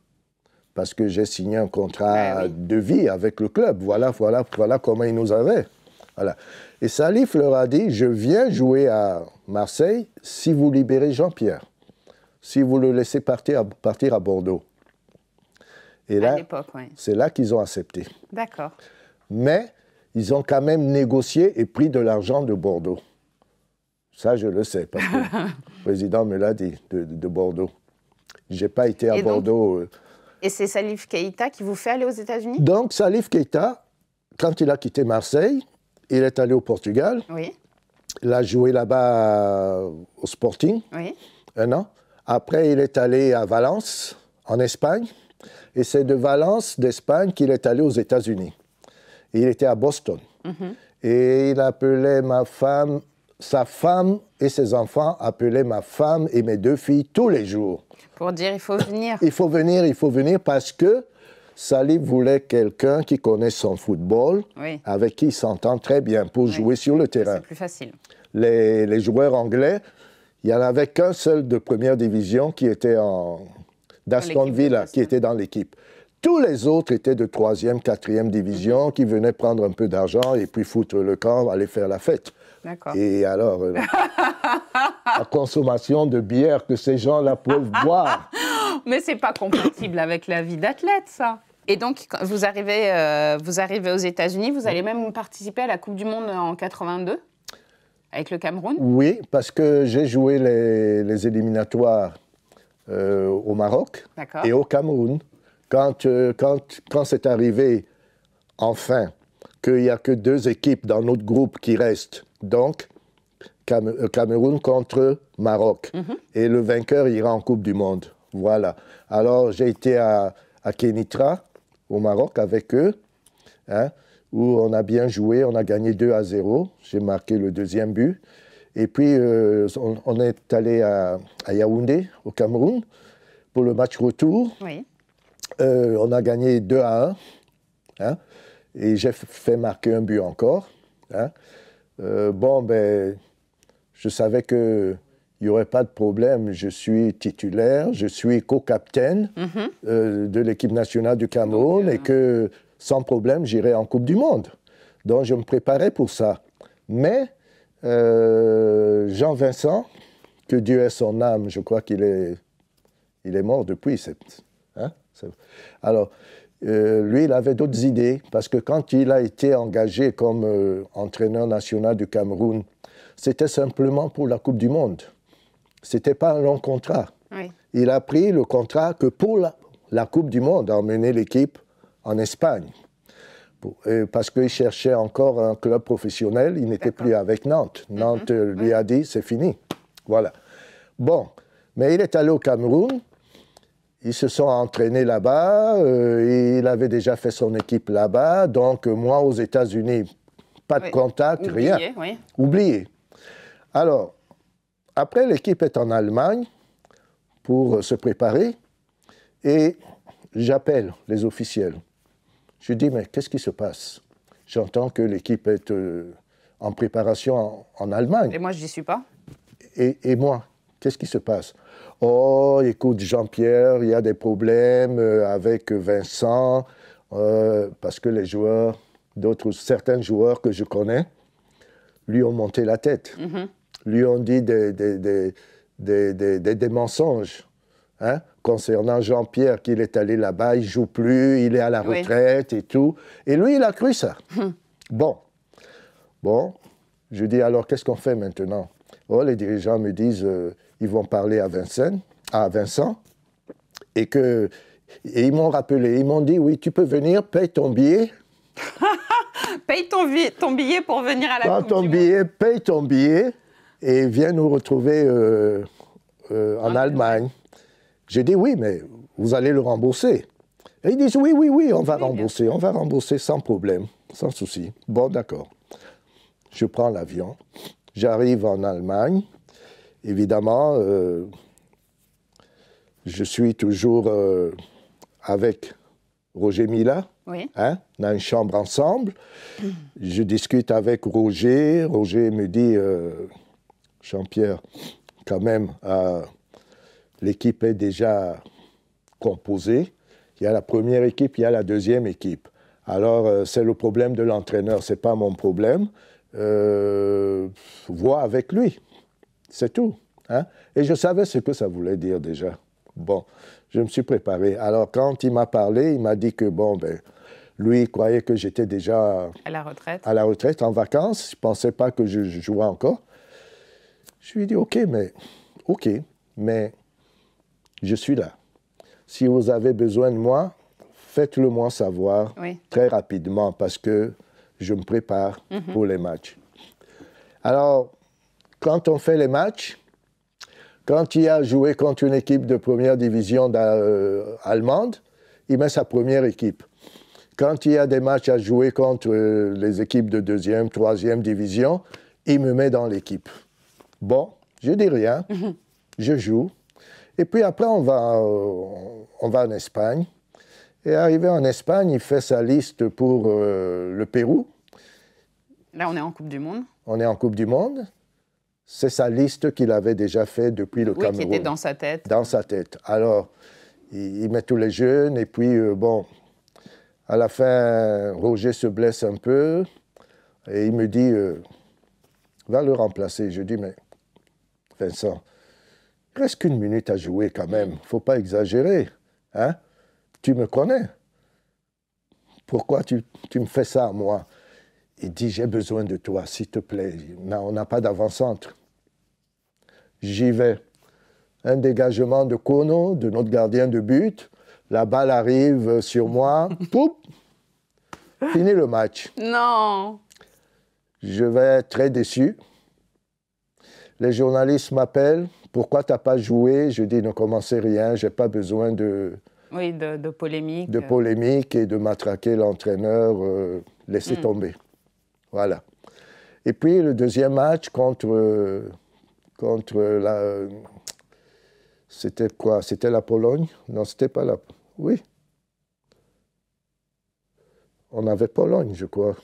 parce que j'ai signé un contrat ben de vie avec le club. Voilà, voilà, voilà comment ils nous avaient. Voilà. Et Salif leur a dit, je viens jouer à Marseille si vous libérez Jean-Pierre, si vous le laissez partir à, partir à Bordeaux. Et là, c'est là qu'ils ont accepté. D'accord. Mais ils ont quand même négocié et pris de l'argent de Bordeaux. Ça, je le sais, parce que le président me l'a dit, de, Bordeaux. Je n'ai pas été à Bordeaux. Euh, et c'est Salif Keïta qui vous fait aller aux États-Unis Donc Salif Keïta, quand il a quitté Marseille, il est allé au Portugal. Oui. Il a joué là-bas euh, au Sporting, oui. un an. Après, il est allé à Valence, en Espagne. Et c'est de Valence, d'Espagne, qu'il est allé aux États-Unis. Il était à Boston. Mhm. Et il appelait ma femme, sa femme et ses enfants appelaient ma femme et mes deux filles tous les jours. Pour dire il faut venir. Il faut venir, il faut venir parce que Sali voulait quelqu'un qui connaît son football, avec qui il s'entend très bien pour jouer sur le terrain. C'est plus facile. Les, joueurs anglais, il n'y en avait qu'un seul de première division qui était en d'Aston Villa, qui était dans l'équipe. Tous les autres étaient de troisième, quatrième division, qui venaient prendre un peu d'argent et puis foutre le camp, aller faire la fête. Et alors, euh, la consommation de bière que ces gens-là peuvent boire. Mais c'est pas compatible avec la vie d'athlète, ça. Et donc, vous arrivez, euh, vous arrivez aux États-Unis, vous allez même participer à la Coupe du Monde en 82 avec le Cameroun Oui, parce que j'ai joué les, éliminatoires euh, au Maroc et au Cameroun. Quand, quand, quand c'est arrivé, enfin, qu'il n'y a que deux équipes dans notre groupe qui restent, donc, euh, Cameroun contre Maroc. Mhm. Et le vainqueur ira en Coupe du Monde. Voilà. Alors, j'ai été à, Kenitra, au Maroc, avec eux, hein, où on a bien joué. On a gagné 2 à 0. J'ai marqué le deuxième but. Et puis, euh, on, est allé à, Yaoundé, au Cameroun, pour le match retour. Euh, on a gagné 2 à 1. Hein. et j'ai fait marquer un but encore. Hein. Euh, bon, ben, je savais qu'il n'y aurait pas de problème. Je suis titulaire, je suis co-capitaine mhm. euh, de l'équipe nationale du Cameroun et que sans problème, j'irai en Coupe du Monde. Donc je me préparais pour ça. Mais euh, Jean-Vincent, que Dieu ait son âme, je crois qu'il est, il est mort depuis. Hein, Alors, euh, lui, il avait d'autres idées, parce que quand il a été engagé comme euh, entraîneur national du Cameroun, c'était simplement pour la Coupe du Monde. Ce n'était pas un long contrat. Il a pris le contrat que pour la, Coupe du Monde, a l'équipe en Espagne. Euh, parce qu'il cherchait encore un club professionnel, il n'était plus avec Nantes. Mhm. Nantes lui a dit, c'est fini. Voilà. Bon, mais il est allé au Cameroun, ils se sont entraînés là-bas, euh, il avait déjà fait son équipe là-bas, donc moi aux États-Unis, pas de contact, Oublié, rien. Oui. Oublié. Alors, après, l'équipe est en Allemagne pour se préparer et j'appelle les officiels. Je dis, mais qu'est-ce qui se passe J'entends que l'équipe est euh, en préparation en, Allemagne. Et moi, je n'y suis pas. et moi, qu'est-ce qui se passe Oh, écoute, Jean-Pierre, il y a des problèmes euh, avec Vincent, euh, parce que les joueurs, d'autres, certains joueurs que je connais, lui ont monté la tête, mm-hmm. lui ont dit des, des, mensonges. Hein, concernant Jean-Pierre, qu'il est allé là-bas, il joue plus, il est à la retraite et tout. Et lui, il a cru ça. Hmm. bon. Bon. Je dis, alors, qu'est-ce qu'on fait maintenant Oh, les dirigeants me disent, euh, ils vont parler à Vincent, à Vincent, et que ils m'ont rappelé, ils m'ont dit oui, tu peux venir, paye ton billet. paye ton, ton, billet pour venir à la Prends ton billet, paye ton billet et viens nous retrouver euh, euh, en Allemagne. J'ai dit oui, mais vous allez le rembourser. Et ils disent oui, oui, oui, on va rembourser, on va rembourser sans problème, sans souci. Bon, d'accord. Je prends l'avion, j'arrive en Allemagne, évidemment, euh, je suis toujours euh, avec Roger Mila. Hein, dans une chambre ensemble. Je discute avec Roger. Roger me dit, euh, Jean-Pierre, quand même, l'équipe est déjà composée. Il y a la première équipe, il y a la deuxième équipe. Alors, c'est le problème de l'entraîneur, ce n'est pas mon problème. vois avec lui. C'est tout. Hein? Et je savais ce que ça voulait dire déjà. Bon, je me suis préparé. Alors, quand il m'a parlé, il m'a dit que, bon, ben, lui, il croyait que j'étais déjà. À la retraite. À la retraite, en vacances. Il ne pensait pas que je, jouais encore. Je lui ai dit, OK, mais. OK, mais. Je suis là. Si vous avez besoin de moi, faites-le moi savoir très rapidement parce que je me prépare mhm. pour les matchs. Alors, quand on fait les matchs, quand il a joué contre une équipe de première division euh, allemande, il met sa première équipe. Quand il y a des matchs à jouer contre euh, les équipes de deuxième, troisième division, il me met dans l'équipe. Bon, je dis rien, mhm. je joue. Et puis après, on va, euh, on va en Espagne. Et arrivé en Espagne, il fait sa liste pour le Pérou. Là, on est en Coupe du Monde. On est en Coupe du Monde. C'est sa liste qu'il avait déjà fait depuis le oui, Cameroun. qui était dans sa tête. Dans sa tête. Alors, il, met tous les jeunes et puis, euh, bon, à la fin, Roger se blesse un peu et il me dit, euh, va le remplacer. Je dis, mais Vincent, il reste qu'une minute à jouer quand même, faut pas exagérer. Hein? Tu me connais. Pourquoi tu, me fais ça à moi il dit, j'ai besoin de toi, s'il te plaît. on n'a pas d'avant-centre j'y vais. Un dégagement de Kono, de notre gardien de but. La balle arrive sur moi. Poup Fini le match. Non. Je vais être très déçu. Les journalistes m'appellent. Pourquoi t'as pas joué Je dis ne commencez rien. J'ai pas besoin de. Oui, de, polémique. De polémique et de matraquer l'entraîneur. Euh, laissez hmm. tomber. Voilà. Et puis le deuxième match contre. Euh, contre la. C'était quoi C'était la Pologne Non, c'était pas la. Oui. On avait Pologne, je crois,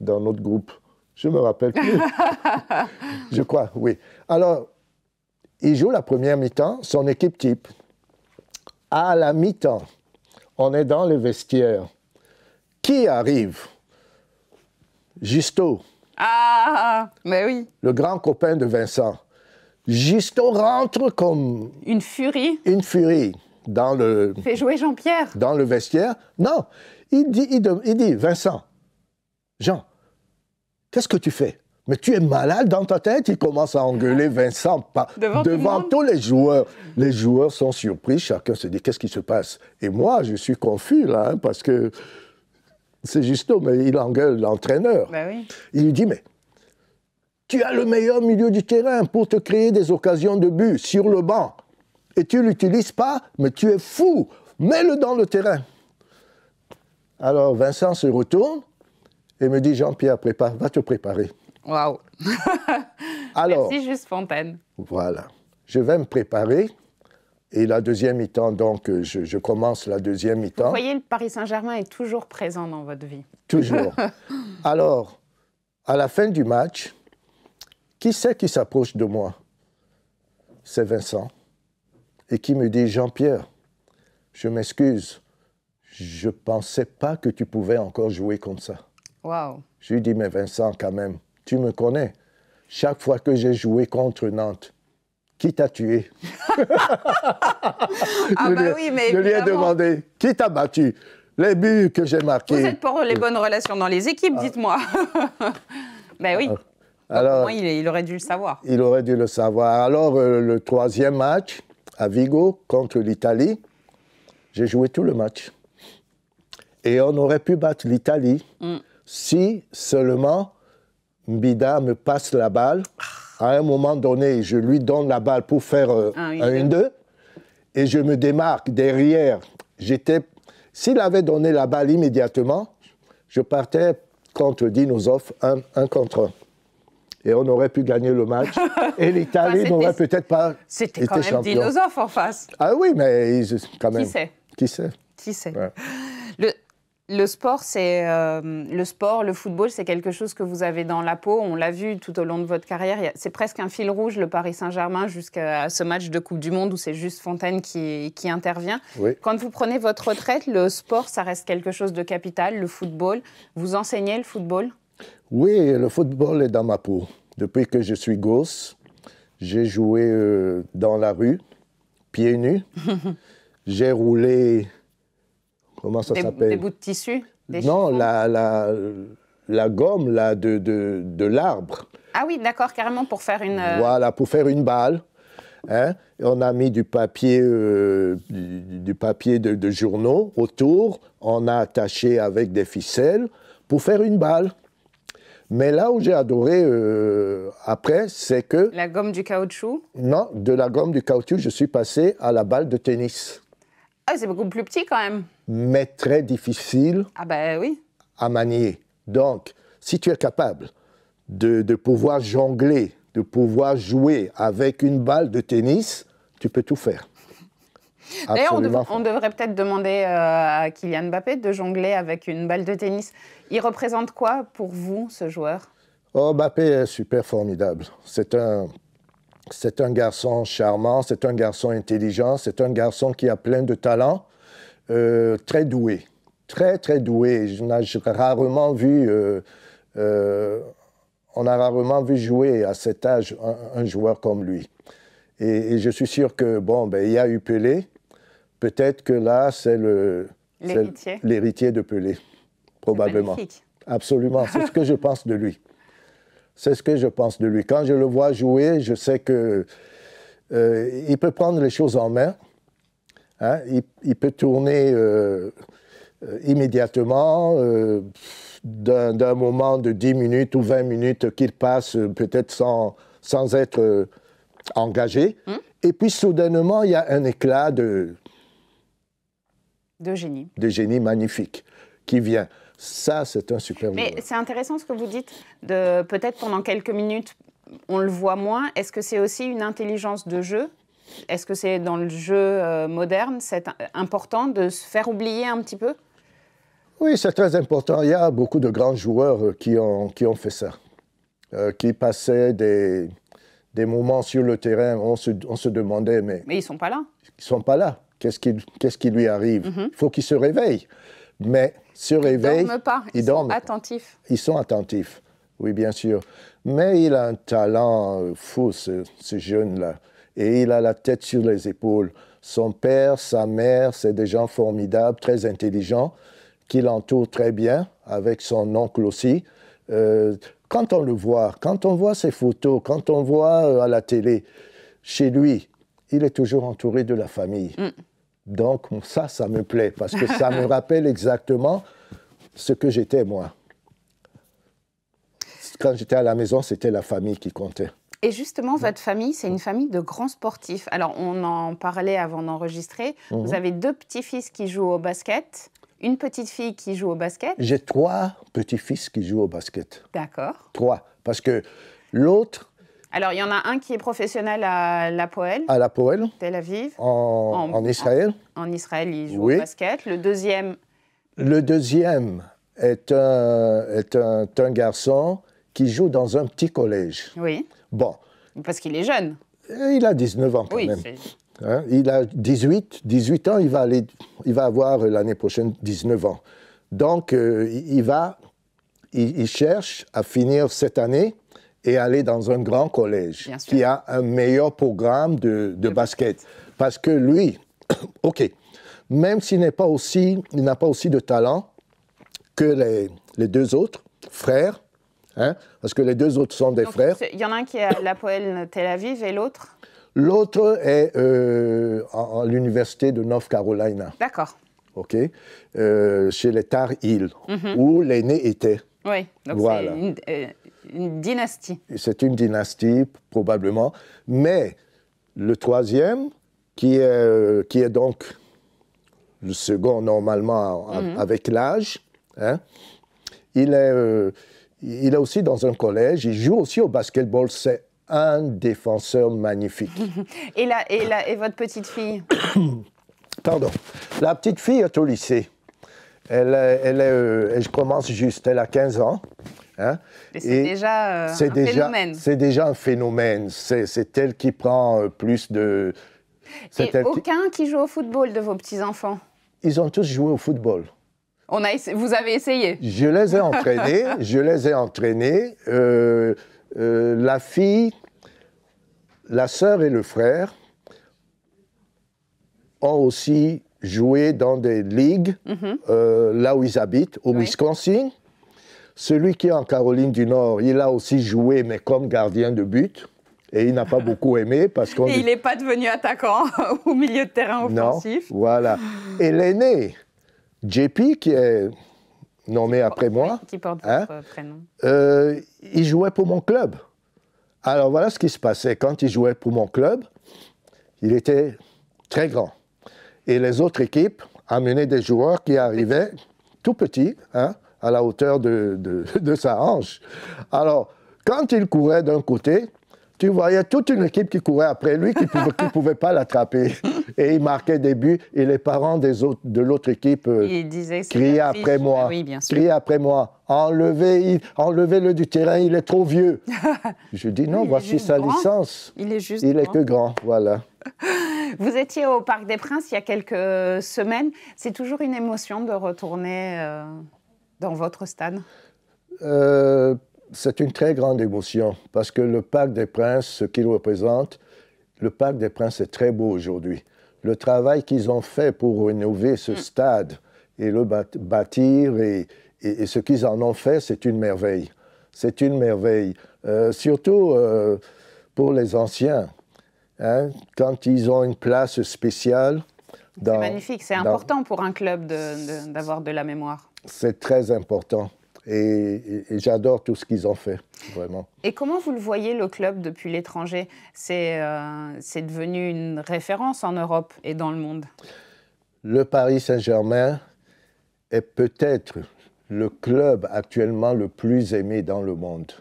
dans notre groupe. Je me rappelle plus. je crois, oui. Alors, il joue la première mi-temps, son équipe type. À la mi-temps, on est dans les vestiaires. Qui arrive Gisto. Ah, mais oui. Le grand copain de Vincent. Justo rentre comme... Une furie Une furie dans le... Fait jouer Jean-Pierre Dans le vestiaire. Non, il dit, il, dit Vincent, Jean, qu'est-ce que tu fais mais tu es malade dans ta tête. Il commence à engueuler Vincent devant, tous les joueurs. Les joueurs sont surpris. Chacun se dit qu'est-ce qui se passe. Et moi, je suis confus là, hein, parce que c'est Justo, mais il engueule l'entraîneur. Ben oui. Il lui dit mais tu as le meilleur milieu du terrain pour te créer des occasions de but sur le banc. Et tu ne l'utilises pas, mais tu es fou. Mets-le dans le terrain. Alors Vincent se retourne et me dit Jean-Pierre, prépare, va te préparer. Waouh Alors. Merci, juste Fontaine. Voilà. Je vais me préparer. Et la deuxième mi-temps, donc, je, je, commence la deuxième mi-temps. Vous voyez, le Paris Saint-Germain est toujours présent dans votre vie. Toujours. Alors, à la fin du match, qui c'est qui s'approche de moi C'est Vincent. Et qui me dit, Jean-Pierre, je m'excuse, je ne pensais pas que tu pouvais encore jouer comme ça. Wow. Je lui dis, mais Vincent, quand même, tu me connais. Chaque fois que j'ai joué contre Nantes, qui t'a tué ah bah mais Je lui ai demandé, qui t'a battu Les buts que j'ai marqués. Vous êtes pour les euh, bonnes relations dans les équipes, dites-moi. Euh, ben oui. Euh, alors, il, aurait dû le savoir. Il aurait dû le savoir. Alors, euh, le troisième match à Vigo contre l'Italie, j'ai joué tout le match. Et on aurait pu battre l'Italie mm. si seulement Mbida me passe la balle. À un moment donné, je lui donne la balle pour faire euh, ah un 1-2. Et je me démarque derrière. J'étais. S'il avait donné la balle immédiatement, je partais contre Dinosov, un, un contre un et on aurait pu gagner le match. Et l'Italie n'aurait peut-être pas. C'était quand même dinosaure en face. Ah oui, mais quand même. Qui sait Qui sait Qui sait le, sport, c'est euh, le sport, le football, c'est quelque chose que vous avez dans la peau. On l'a vu tout au long de votre carrière. C'est presque un fil rouge le Paris Saint-Germain jusqu'à ce match de Coupe du Monde où c'est juste Fontaine qui, intervient. Quand vous prenez votre retraite, le sport, ça reste quelque chose de capital. Le football, vous enseignez le football oui, le football est dans ma peau. Depuis que je suis gosse, j'ai joué euh, dans la rue, pieds nus. j'ai roulé. Comment ça s'appelle Des bouts de tissu Non, la, gomme là, de, l'arbre. Ah oui, d'accord, carrément pour faire une. Euh, voilà, pour faire une balle. Hein. on a mis du papier, euh, du, papier de, journaux autour, on a attaché avec des ficelles pour faire une balle. Mais là où j'ai adoré euh, après, c'est que... La gomme du caoutchouc Non, de la gomme du caoutchouc, je suis passé à la balle de tennis. Ah, c'est beaucoup plus petit quand même. Mais très difficile ah ben, oui. à manier. Donc, si tu es capable de pouvoir jongler, de pouvoir jouer avec une balle de tennis, tu peux tout faire. D'ailleurs, on, devrait peut-être demander euh, à Kylian Mbappé de jongler avec une balle de tennis. Il représente quoi pour vous, ce joueur Oh, Mbappé est super formidable. C'est un, garçon charmant, c'est un garçon intelligent, c'est un garçon qui a plein de talents, euh, très doué, très très doué. Euh, on a rarement vu jouer à cet âge un, joueur comme lui. Et, je suis sûr que bon, ben, y a eu Pelé, Peut-être que là, c'est le l'héritier de Pelé, probablement. Absolument, c'est ce que je pense de lui. C'est ce que je pense de lui. Quand je le vois jouer, je sais que euh, il peut prendre les choses en main. Hein. Il, peut tourner euh, euh, immédiatement d'un moment de 10 minutes ou 20 minutes qu'il passe peut-être sans, sans être engagé. Hum. Et puis soudainement, il y a un éclat de, de génie. De génie magnifique qui vient. Ça, c'est un super Mais c'est intéressant ce que vous dites, de peut-être pendant quelques minutes, on le voit moins. Est-ce que c'est aussi une intelligence de jeu Est-ce que c'est dans le jeu euh, moderne, c'est important de se faire oublier un petit peu Oui, c'est très important. Il y a beaucoup de grands joueurs euh, qui ont, qui ont fait ça, euh, qui passaient des, moments sur le terrain, on se, on se demandait, mais... Mais ils ne sont pas là. Ils ne sont pas là. Qu'est-ce qui, lui arrive mhm. Il faut qu'il se réveille. Mais se réveille. Ils dorment pas. Ils, sont attentifs. Ils sont attentifs, oui, bien sûr. Mais il a un talent euh, fou, ce, jeune-là. Et il a la tête sur les épaules. Son père, sa mère, c'est des gens formidables, très intelligents, qui l'entourent très bien, avec son oncle aussi. Euh, quand on le voit, quand on voit ses photos, quand on voit euh, à la télé, chez lui, il est toujours entouré de la famille. Mm. Donc ça, ça me plaît, parce que ça me rappelle exactement ce que j'étais moi. Quand j'étais à la maison, c'était la famille qui comptait. Et justement, votre famille, c'est une famille de grands sportifs. Alors, on en parlait avant d'enregistrer. Mhm. Vous avez deux petits-fils qui jouent au basket, une petite fille qui joue au basket. J'ai trois petits-fils qui jouent au basket. D'accord. Trois. Parce que l'autre, alors, il y en a un qui est professionnel à La Poel. À La Tel Aviv. En, Israël. En, Israël, il joue au basket. Le deuxième. Le deuxième est un, est un, garçon qui joue dans un petit collège. Oui. Bon. Parce qu'il est jeune. Il a 19 ans quand oui, même. Hein? Il a 18, 18 ans, il va, aller, il va avoir l'année prochaine 19 ans. Donc, euh, il va, il, il cherche à finir cette année et aller dans un grand collège qui a un meilleur programme de, de basket. Parce que lui, OK, même s'il n'est pas aussi, il n'a pas aussi de talent que les, les deux autres frères, hein, parce que les deux autres sont des frères. Il y en a un qui est à La poêle Tel Aviv et l'autre L'autre est à, euh, l'université de North Carolina. D'accord. OK euh, Chez les Tar Heels, mhm. où l'aîné était. Oui, donc c'est euh, dynastie. C'est une dynastie, probablement. Mais le troisième, qui est, euh, qui est donc le second normalement mhm. avec l'âge, hein, il, est, euh, il aussi dans un collège, il joue aussi au basketball, c'est un défenseur magnifique. et, la, et, la, et votre petite fille Pardon. La petite fille est au lycée. Elle, elle, est, je euh, commence juste, elle a 15 ans. Hein? c'est déjà, euh, un phénomène. C'est déjà un phénomène. C'est elle qui prend euh, plus de. Et aucun qui... joue au football de vos petits-enfants Ils ont tous joué au football. On a Vous avez essayé Je les ai entraînés. je les ai entraînés. Euh, la fille, la sœur et le frère ont aussi joué dans des ligues mm-hmm. là où ils habitent, au Wisconsin celui qui est en Caroline du Nord, il a aussi joué, mais comme gardien de but. Et il n'a pas beaucoup aimé parce qu'on... il n'est pas devenu attaquant au milieu de terrain offensif. voilà. Et l'aîné, JP, qui est nommé après moi... qui porte hein, prénom. Euh, il jouait pour mon club. Alors voilà ce qui se passait. Quand il jouait pour mon club, il était très grand. Et les autres équipes amenaient des joueurs qui arrivaient tout petits, hein, à la hauteur de, sa hanche. Alors, quand il courait d'un côté, tu voyais toute une équipe qui courait après lui, qui ne pouvait, pas l'attraper. Et il marquait des buts, et les parents des autres, de l'autre équipe euh, criaient après moi, oui, criaient après moi, enlevez-le du terrain, il est trop vieux. Je dis non, voici sa licence. Il est juste Il est que grand, voilà. Vous étiez au Parc des Princes il y a quelques semaines. C'est toujours une émotion de retourner euh, dans votre stade euh, C'est une très grande émotion parce que le Parc des Princes, ce qu'il représente, le Parc des Princes est très beau aujourd'hui. Le travail qu'ils ont fait pour rénover ce hmm. stade et le bâtir et, ce qu'ils en ont fait, c'est une merveille. C'est une merveille. Euh, surtout euh, pour les anciens, hein, quand ils ont une place spéciale. C'est magnifique, c'est important pour un club d'avoir de la mémoire c'est très important. Et, j'adore tout ce qu'ils ont fait, vraiment. Et comment vous le voyez, le club, depuis l'étranger C'est euh, c'est devenu une référence en Europe et dans le monde Le Paris Saint-Germain est peut-être le club actuellement le plus aimé dans le monde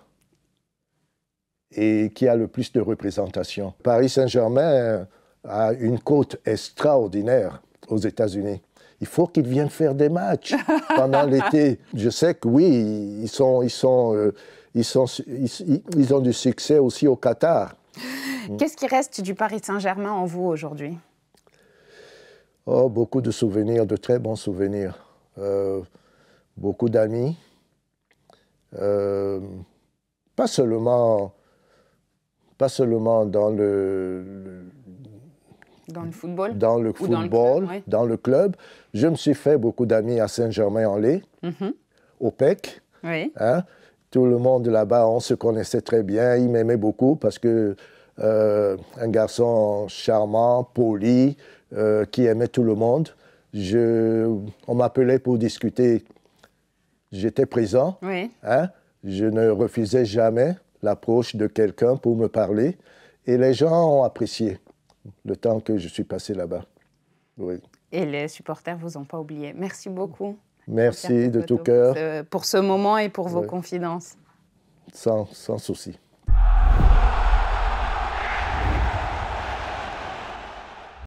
et qui a le plus de représentations. Paris Saint-Germain a une côte extraordinaire aux États-Unis il faut qu'ils viennent faire des matchs pendant l'été. Je sais que oui, ils, sont, ils, sont, euh, ils, sont, ils, ont du succès aussi au Qatar. Mm. Qu'est-ce qui reste du Paris Saint-Germain en vous aujourd'hui Oh, beaucoup de souvenirs, de très bons souvenirs. Euh, beaucoup d'amis. Euh, pas seulement, pas seulement dans le, dans le football Dans le football, dans le, club, Je me suis fait beaucoup d'amis à Saint-Germain-en-Laye, mhm. au PEC. Hein. Tout le monde là-bas, on se connaissait très bien. Ils m'aimaient beaucoup parce que euh, un garçon charmant, poli, euh, qui aimait tout le monde. Je, on m'appelait pour discuter. J'étais présent. Oui. Hein. Je ne refusais jamais l'approche de quelqu'un pour me parler. Et les gens ont apprécié le temps que je suis passé là-bas. Oui. Et les supporters vous ont pas oublié. Merci beaucoup. Merci de tout cœur. Pour, ce moment et pour vos confidences. sans souci.